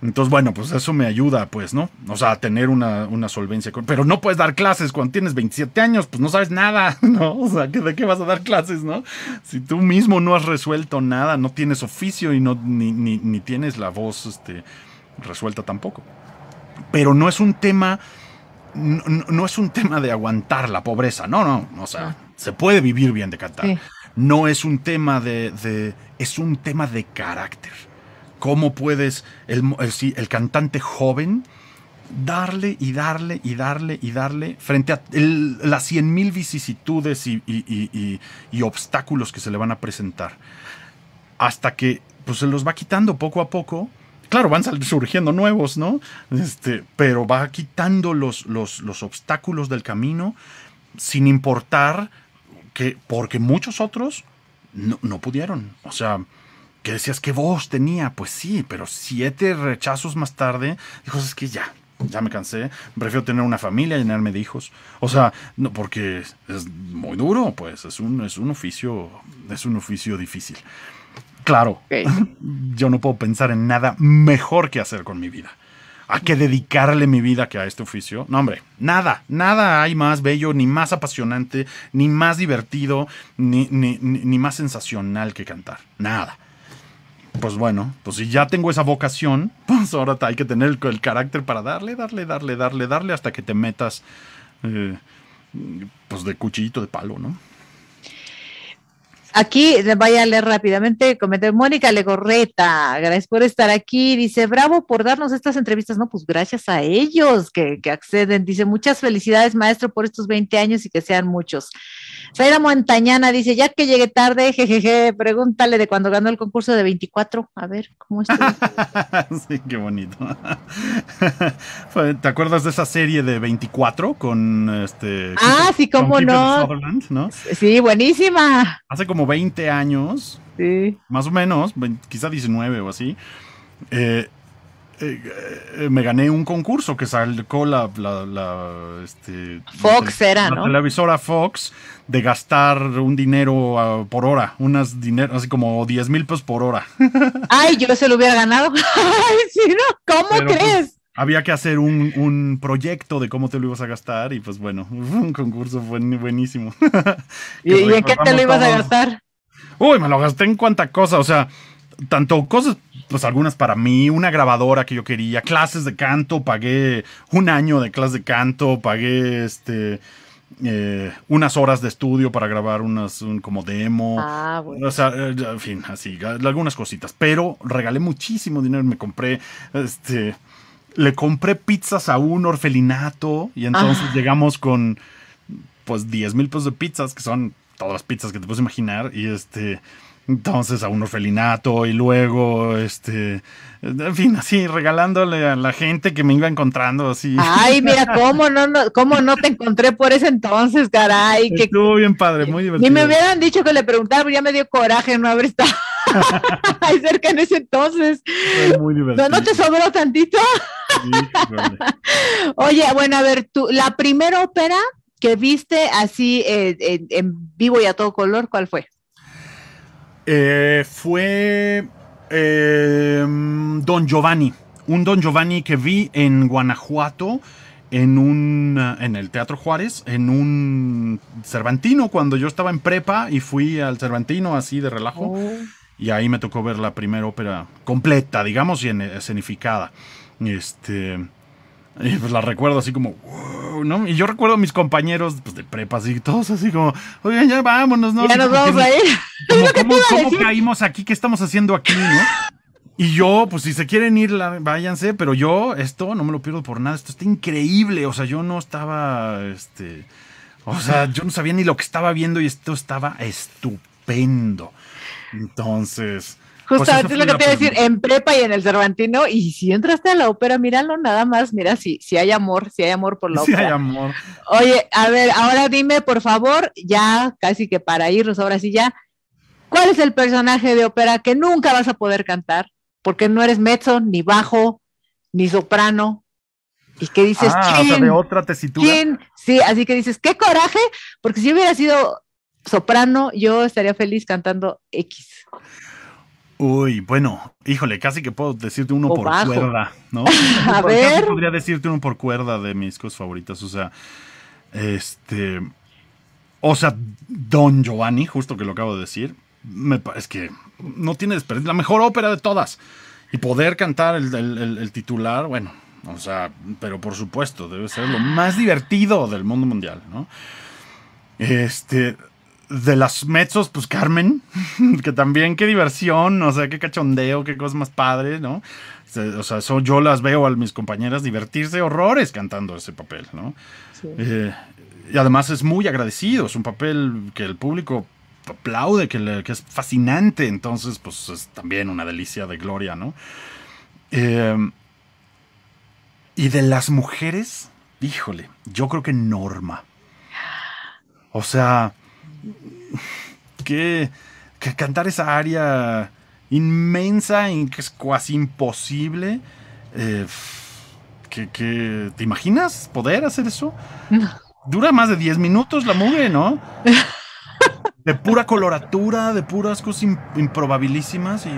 Entonces, bueno, pues eso me ayuda, pues, ¿no? O sea, tener una, solvencia. Pero no puedes dar clases cuando tienes 27 años, pues no sabes nada, *laughs* ¿no? O sea, ¿de qué vas a dar clases, no? Si tú mismo no has resuelto nada, no tienes oficio y no, ni, ni, tienes la voz este, resuelta tampoco pero no es un tema, no, es un tema de aguantar la pobreza, no, no, o sea, se puede vivir bien de cantar, No es un tema de, es un tema de carácter. ¿Cómo puedes, el, cantante joven, darle y darle y darle y darle frente a las cien mil vicisitudes y, obstáculos que se le van a presentar hasta que pues se los va quitando poco a poco claro, van surgiendo nuevos, ¿no? Este, pero va quitando los, los, obstáculos del camino sin importar que, porque muchos otros no, pudieron. O sea, que decías que vos tenía, pues sí, pero siete rechazos más tarde, dijo, es que ya, ya me cansé, prefiero tener una familia, llenarme de hijos. O sea, no, porque es muy duro, pues, es un, es un oficio, es un oficio difícil. Claro, *laughs* yo no puedo pensar en nada mejor que hacer con mi vida. ¿A qué dedicarle mi vida que a este oficio? No, hombre, nada, nada hay más bello, ni más apasionante, ni más divertido, ni, ni, más sensacional que cantar. Nada pues bueno, pues si ya tengo esa vocación, *laughs* pues ahora hay que tener el, carácter para darle, darle, darle, darle, darle hasta que te metas, eh, pues de cuchillito de palo, ¿no? Aquí vaya a leer rápidamente, comenté Mónica Legorreta, gracias por estar aquí, dice, bravo por darnos estas entrevistas, no, pues gracias a ellos que, que acceden, dice, muchas felicidades maestro por estos 20 años y que sean muchos. Zaira Montañana dice, ya que llegué tarde, jejeje, pregúntale de cuando ganó el concurso de 24, a ver cómo está. *laughs* sí, qué bonito. *laughs* ¿Te acuerdas de esa serie de 24 con este... Ah, sí, cómo no. Sí, buenísima. Hace como 20 años. Sí. Más o menos, quizá 19 o así. Eh, eh, me gané un concurso que sacó la, este, Fox era, ¿no? televisora Fox de gastar un dinero ah, por hora, unas dinero, así como 10 mil pesos por hora. *laughs* Ay, yo se lo hubiera ganado. *laughs* Ay, sí, no, ¿cómo pues, crees? había que hacer un, proyecto de cómo te lo ibas a gastar y pues bueno, *laughs* un concurso fue buenísimo. ¿Y, en qué te lo ibas a gastar? Uy, me lo gasté en cuánta cosa, o sea, tanto cosas pues algunas para mí, una grabadora que yo quería, clases de canto, pagué un año de clase de canto, pagué este... Eh, unas horas de estudio para grabar unas como demo. Ah, o sea, eh, en fin, así, algunas cositas. Pero regalé muchísimo dinero, me compré, este, le compré pizzas a un orfelinato y entonces ah. llegamos con, pues, 10 mil pesos de pizzas, que son todas las pizzas que te puedes imaginar. Y este, entonces a un orfelinato y luego, este, en fin, así regalándole a la gente que me iba encontrando así. Ay, mira, *laughs* cómo no, no te encontré por ese entonces, caray. Que, Estuvo bien padre, muy divertido. Ni me hubieran dicho que le preguntara, ya me dio coraje no haber estado *laughs* ahí cerca en ese entonces. muy divertido. ¿No, te sobró tantito? *laughs* Oye, bueno, a ver, tú, la primera ópera que viste así eh, en vivo y a todo color, ¿cuál fue? eh, fue em, Don Giovanni, un Don Giovanni que vi en Guanajuato, en, un, eh, en el Teatro Juárez, en un Cervantino, cuando yo estaba en prepa y fui al Cervantino así de relajo. Oh. Y ahí me tocó ver la primera ópera completa, digamos, y escenificada. Este, y pues la recuerdo así como, wow, ¿no? Y yo recuerdo a mis compañeros pues, de prepas y todos así como, oigan, ya vámonos, ¿no? Ya nos vamos a ir. *laughs* ¿Cómo, caímos aquí? ¿Qué estamos haciendo aquí, Y yo, pues si se quieren ir, váyanse, pero yo esto no me lo pierdo por nada, esto está increíble, o sea, yo no estaba, este, o sea, yo no sabía ni lo que estaba viendo y esto estaba estupendo. Entonces, Justamente pues, pues, es lo que te iba a decir, en prepa y en el Cervantino, y si entraste a la ópera, míralo nada más, mira si, si hay amor, si hay amor por la ópera. Si hay amor. Oye, a ver, ahora dime, por favor, ya casi que para irnos, ahora sí ya, ¿cuál es el personaje de ópera que nunca vas a poder cantar? Porque no eres mezzo, ni bajo, ni soprano. Y que dices, ah, de otra tesitura. ¿Quién? Sí, así que dices, qué coraje, porque si hubiera sido soprano, yo estaría feliz cantando X. Uy, bueno, híjole, casi que puedo decirte uno por cuerda, ¿no? *laughs* A ver. podría decirte uno por cuerda de mis cosas favoritas, o sea, este. O sea, Don Giovanni, justo que lo acabo de decir, me, es que no tiene desperdicio, la mejor ópera de todas. Y poder cantar el titular, bueno, o sea, pero por supuesto, debe ser lo más divertido del mundo mundial, ¿no? Este, de las mezzos, pues Carmen, *laughs* que también qué diversión, o sea, qué cachondeo, qué cosas más padres, ¿no? O sea, eso yo las veo a mis compañeras divertirse horrores cantando ese papel, ¿no? Eh, y además es muy agradecido, es un papel que el público aplaude, que, es fascinante, entonces pues es también una delicia de gloria, ¿no? Eh, y de las mujeres, híjole, yo creo que Norma. O sea, que, que cantar esa área inmensa, y que es casi imposible. Eh, que, ¿Te imaginas poder hacer eso? Dura más de 10 minutos la mugre, ¿no? *laughs* de pura coloratura, de puras cosas improbabilísimas y,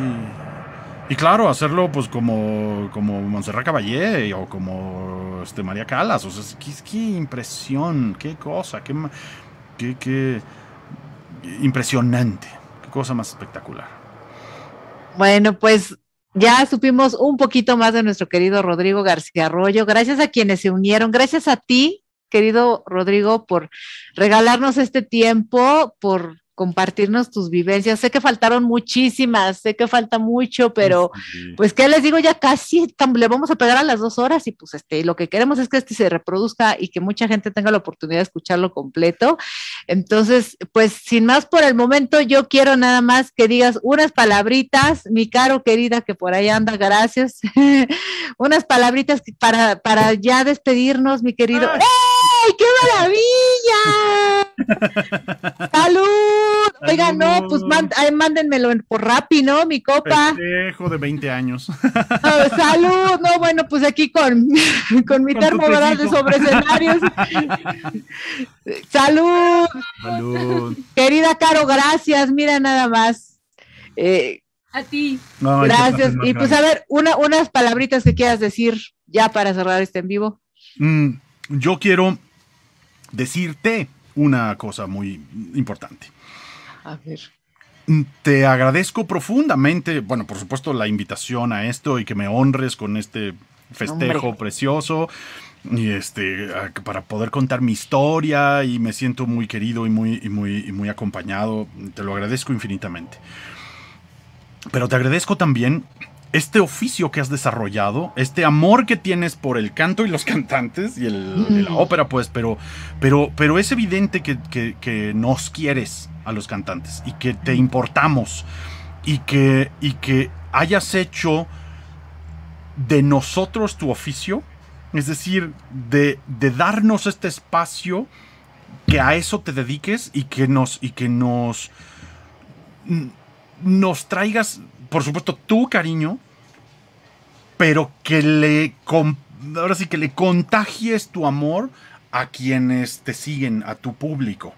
y claro, hacerlo pues como, como Montserrat Caballé o como este, María Calas, o sea, qué, impresión, qué cosa, qué, qué impresionante. Qué cosa más espectacular. Bueno, pues ya supimos un poquito más de nuestro querido Rodrigo García Arroyo. Gracias a quienes se unieron. Gracias a ti, querido Rodrigo, por regalarnos este tiempo, por compartirnos tus vivencias. Sé que faltaron muchísimas, sé que falta mucho, pero pues qué les digo, ya casi le vamos a pegar a las dos horas y pues este, lo que queremos es que este se reproduzca y que mucha gente tenga la oportunidad de escucharlo completo. Entonces, pues sin más por el momento, yo quiero nada más que digas unas palabritas, mi caro querida que por ahí anda, gracias, *laughs* unas palabritas para, para ya despedirnos, mi querido. ¡Ey! ¡Qué maravilla! *laughs* ¡Salud! Oigan, no, pues mándenmelo por Rappi, ¿no? Mi copa. viejo de 20 años. Ah, ¡Salud! No, bueno, pues aquí con, *laughs* con mi termo de sobre *laughs* ¡Salud! Querida Caro, gracias. Mira nada más. Eh, a ti. gracias. Y pues a ver, una, unas palabritas que quieras decir ya para cerrar este en vivo. Mm, yo quiero decirte una cosa muy importante. A ver. Te agradezco profundamente, bueno, por supuesto, la invitación a esto y que me honres con este festejo precioso. Y este, para poder contar mi historia y me siento muy querido y muy, muy, y muy acompañado. Te lo agradezco infinitamente. Pero te agradezco también este oficio que has desarrollado, este amor que tienes por el canto y los *laughs* cantantes y, la mm. ópera, pues, pero, pero, pero es evidente que, que, nos quieres a los cantantes y que te mm. importamos y que, y que hayas hecho de nosotros tu oficio, es decir, de, de darnos este espacio que a eso te dediques y que nos y que nos nos traigas por supuesto tu cariño pero que le, ahora sí que le contagies tu amor a quienes te siguen, a tu público.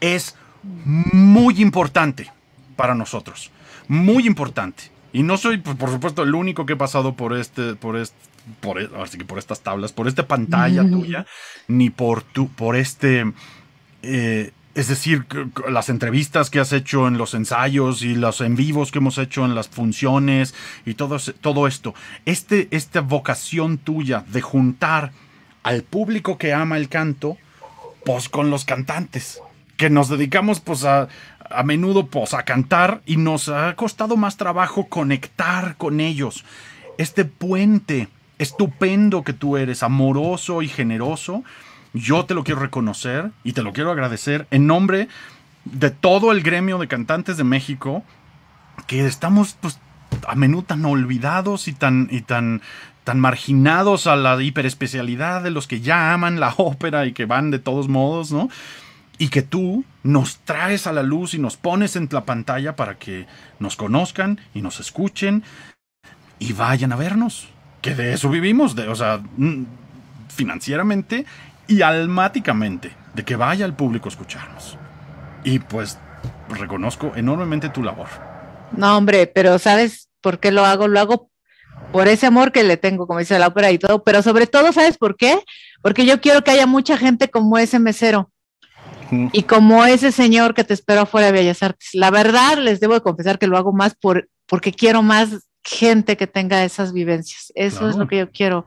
Es muy importante para nosotros, muy importante. Y no soy, pues, por supuesto, el único que he pasado por este, por este, por, así que por estas tablas, por esta pantalla tuya, ni por tu, por este eh, es decir, las entrevistas que has hecho en los ensayos y los en vivos que hemos hecho en las funciones y todo, todo esto. Este, esta vocación tuya de juntar al público que ama el canto, pues con los cantantes, que nos dedicamos pues a, a menudo pues a cantar y nos ha costado más trabajo conectar con ellos. Este puente estupendo que tú eres, amoroso y generoso, yo te lo quiero reconocer y te lo quiero agradecer en nombre de todo el gremio de cantantes de México, que estamos pues, a menudo tan olvidados y tan, y tan, tan marginados a la hiperespecialidad de los que ya aman la *laughs* ópera y que van de todos modos, ¿no? Y que tú nos traes a la luz y nos pones en la pantalla para que nos conozcan y nos escuchen y vayan a vernos. Que de eso vivimos, de, o sea, mm, financieramente y almáticamente de que vaya al público a escucharnos. Y pues reconozco enormemente tu labor. No, hombre, pero ¿sabes por qué lo hago? Lo hago por ese amor que le tengo, como dice la ópera y todo, pero sobre todo, ¿sabes por qué? Porque yo quiero que haya mucha gente como ese mesero y como ese señor que te espero afuera de Bellas Artes. La verdad, les debo de confesar que lo hago más por, porque quiero más gente que tenga esas vivencias. Eso es lo que yo quiero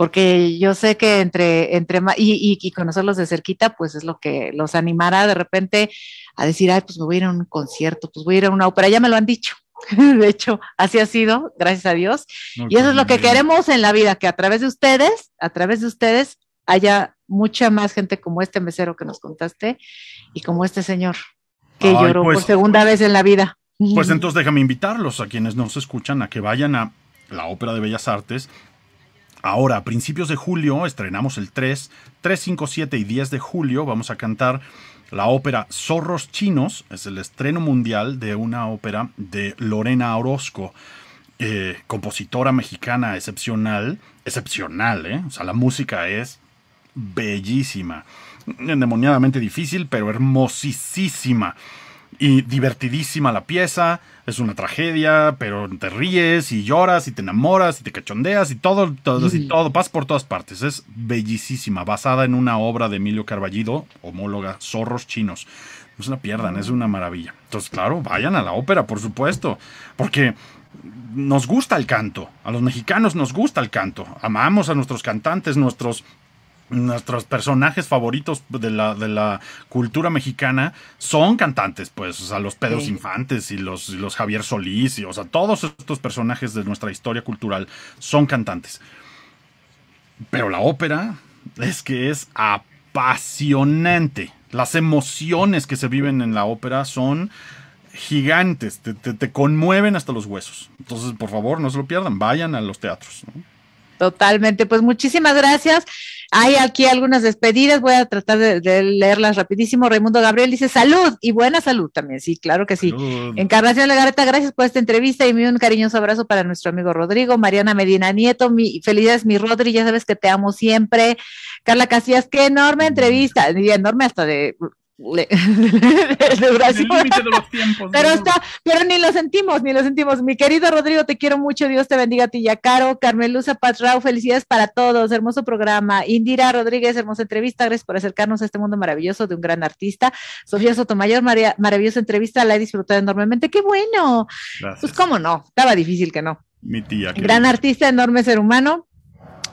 porque yo sé que entre, entre y, y, conocerlos de cerquita, pues es lo que los animará de repente a decir, ay, pues me voy a ir a un concierto, pues voy a ir a una ópera, ya me lo han dicho. *laughs* de hecho, así ha sido, gracias a Dios. y eso pues, es lo que queremos en la vida, que a través de ustedes, a través de ustedes, haya mucha más gente como este mesero que nos contaste y como este señor que lloró pues, por segunda pues, vez en la vida. Pues *laughs* entonces déjame invitarlos a quienes nos escuchan a que vayan a la Ópera de Bellas Artes Ahora, a principios de julio, estrenamos el 3, 3, 5, 7 y 10 de julio, vamos a cantar la ópera Zorros Chinos, es el estreno mundial de una ópera de Lorena Orozco, eh, compositora mexicana excepcional, excepcional, ¿eh? O sea, la música es bellísima, endemoniadamente difícil, pero hermosísima y divertidísima la pieza, es una tragedia, pero te ríes y lloras y te enamoras y te cachondeas y todo, todo, y todo, vas por todas partes. Es bellísima, basada en una obra de Emilio Carballido, homóloga, Zorros Chinos. No se la pierdan, es una maravilla. Entonces, claro, vayan a la ópera, por supuesto, porque nos gusta el canto, a los mexicanos nos gusta el canto, amamos a nuestros cantantes, nuestros nuestros personajes favoritos de la, de la cultura mexicana son cantantes, pues, o sea, los Pedros Infantes y los, los Javier Solís, o sea, todos estos personajes de nuestra historia cultural son cantantes. Pero la ópera es que es apasionante. Las emociones que se viven en la ópera son gigantes, te, conmueven hasta los huesos. Entonces, por favor, no se lo pierdan, vayan a los teatros. Totalmente, pues muchísimas gracias. Hay aquí algunas despedidas, voy a tratar de, leerlas rapidísimo. Raimundo Gabriel dice salud y buena salud también, sí, claro que sí. Encarnación Legareta, gracias por esta entrevista y un cariñoso abrazo para nuestro amigo Rodrigo. Mariana Medina Nieto, mi, felicidades mi Rodri, ya sabes que te amo siempre. Carla Casillas, qué enorme entrevista, y enorme hasta de *laughs* pero, pero ni lo sentimos, ni lo sentimos. Mi querido Rodrigo, te quiero mucho. Dios te bendiga a ti, ya caro. Carmelusa Patrao, felicidades para todos. Hermoso programa. Indira Rodríguez, hermosa entrevista. Gracias por acercarnos a este mundo maravilloso de un gran artista. Sofía Sotomayor, maravillosa entrevista. La he disfrutado enormemente. ¡Qué bueno! Pues cómo no, estaba difícil que no. Mi tía. Gran artista, enorme ser humano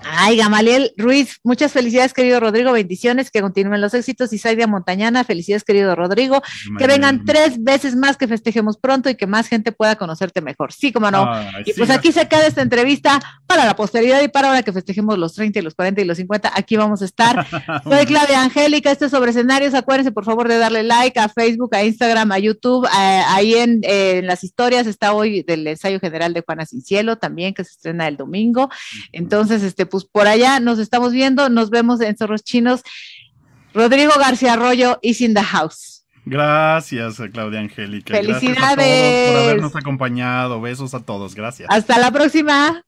Ay, Gamaliel Ruiz, muchas felicidades, querido Rodrigo, bendiciones, que continúen los éxitos. Y Saidia Montañana, felicidades, querido Rodrigo, que vengan tres veces más, que festejemos pronto y que más gente pueda conocerte mejor. Sí, como no. y pues aquí se queda esta entrevista para la posteridad y para ahora que festejemos los 30 los 40 y los 50. Aquí vamos a estar. *laughs* Soy Claudia Angélica, este es sobre escenarios. Acuérdense, por favor, de darle like a Facebook, a Instagram, a YouTube. ahí en, en, las historias está hoy del ensayo general de Juana Sin Cielo, también que se estrena el domingo. Entonces, este, pues por allá nos estamos viendo, nos vemos en Zorros Chinos. Rodrigo García Arroyo y in the house. Gracias, Claudia Angélica. Felicidades. por habernos acompañado. Besos a todos. Gracias. Hasta la próxima.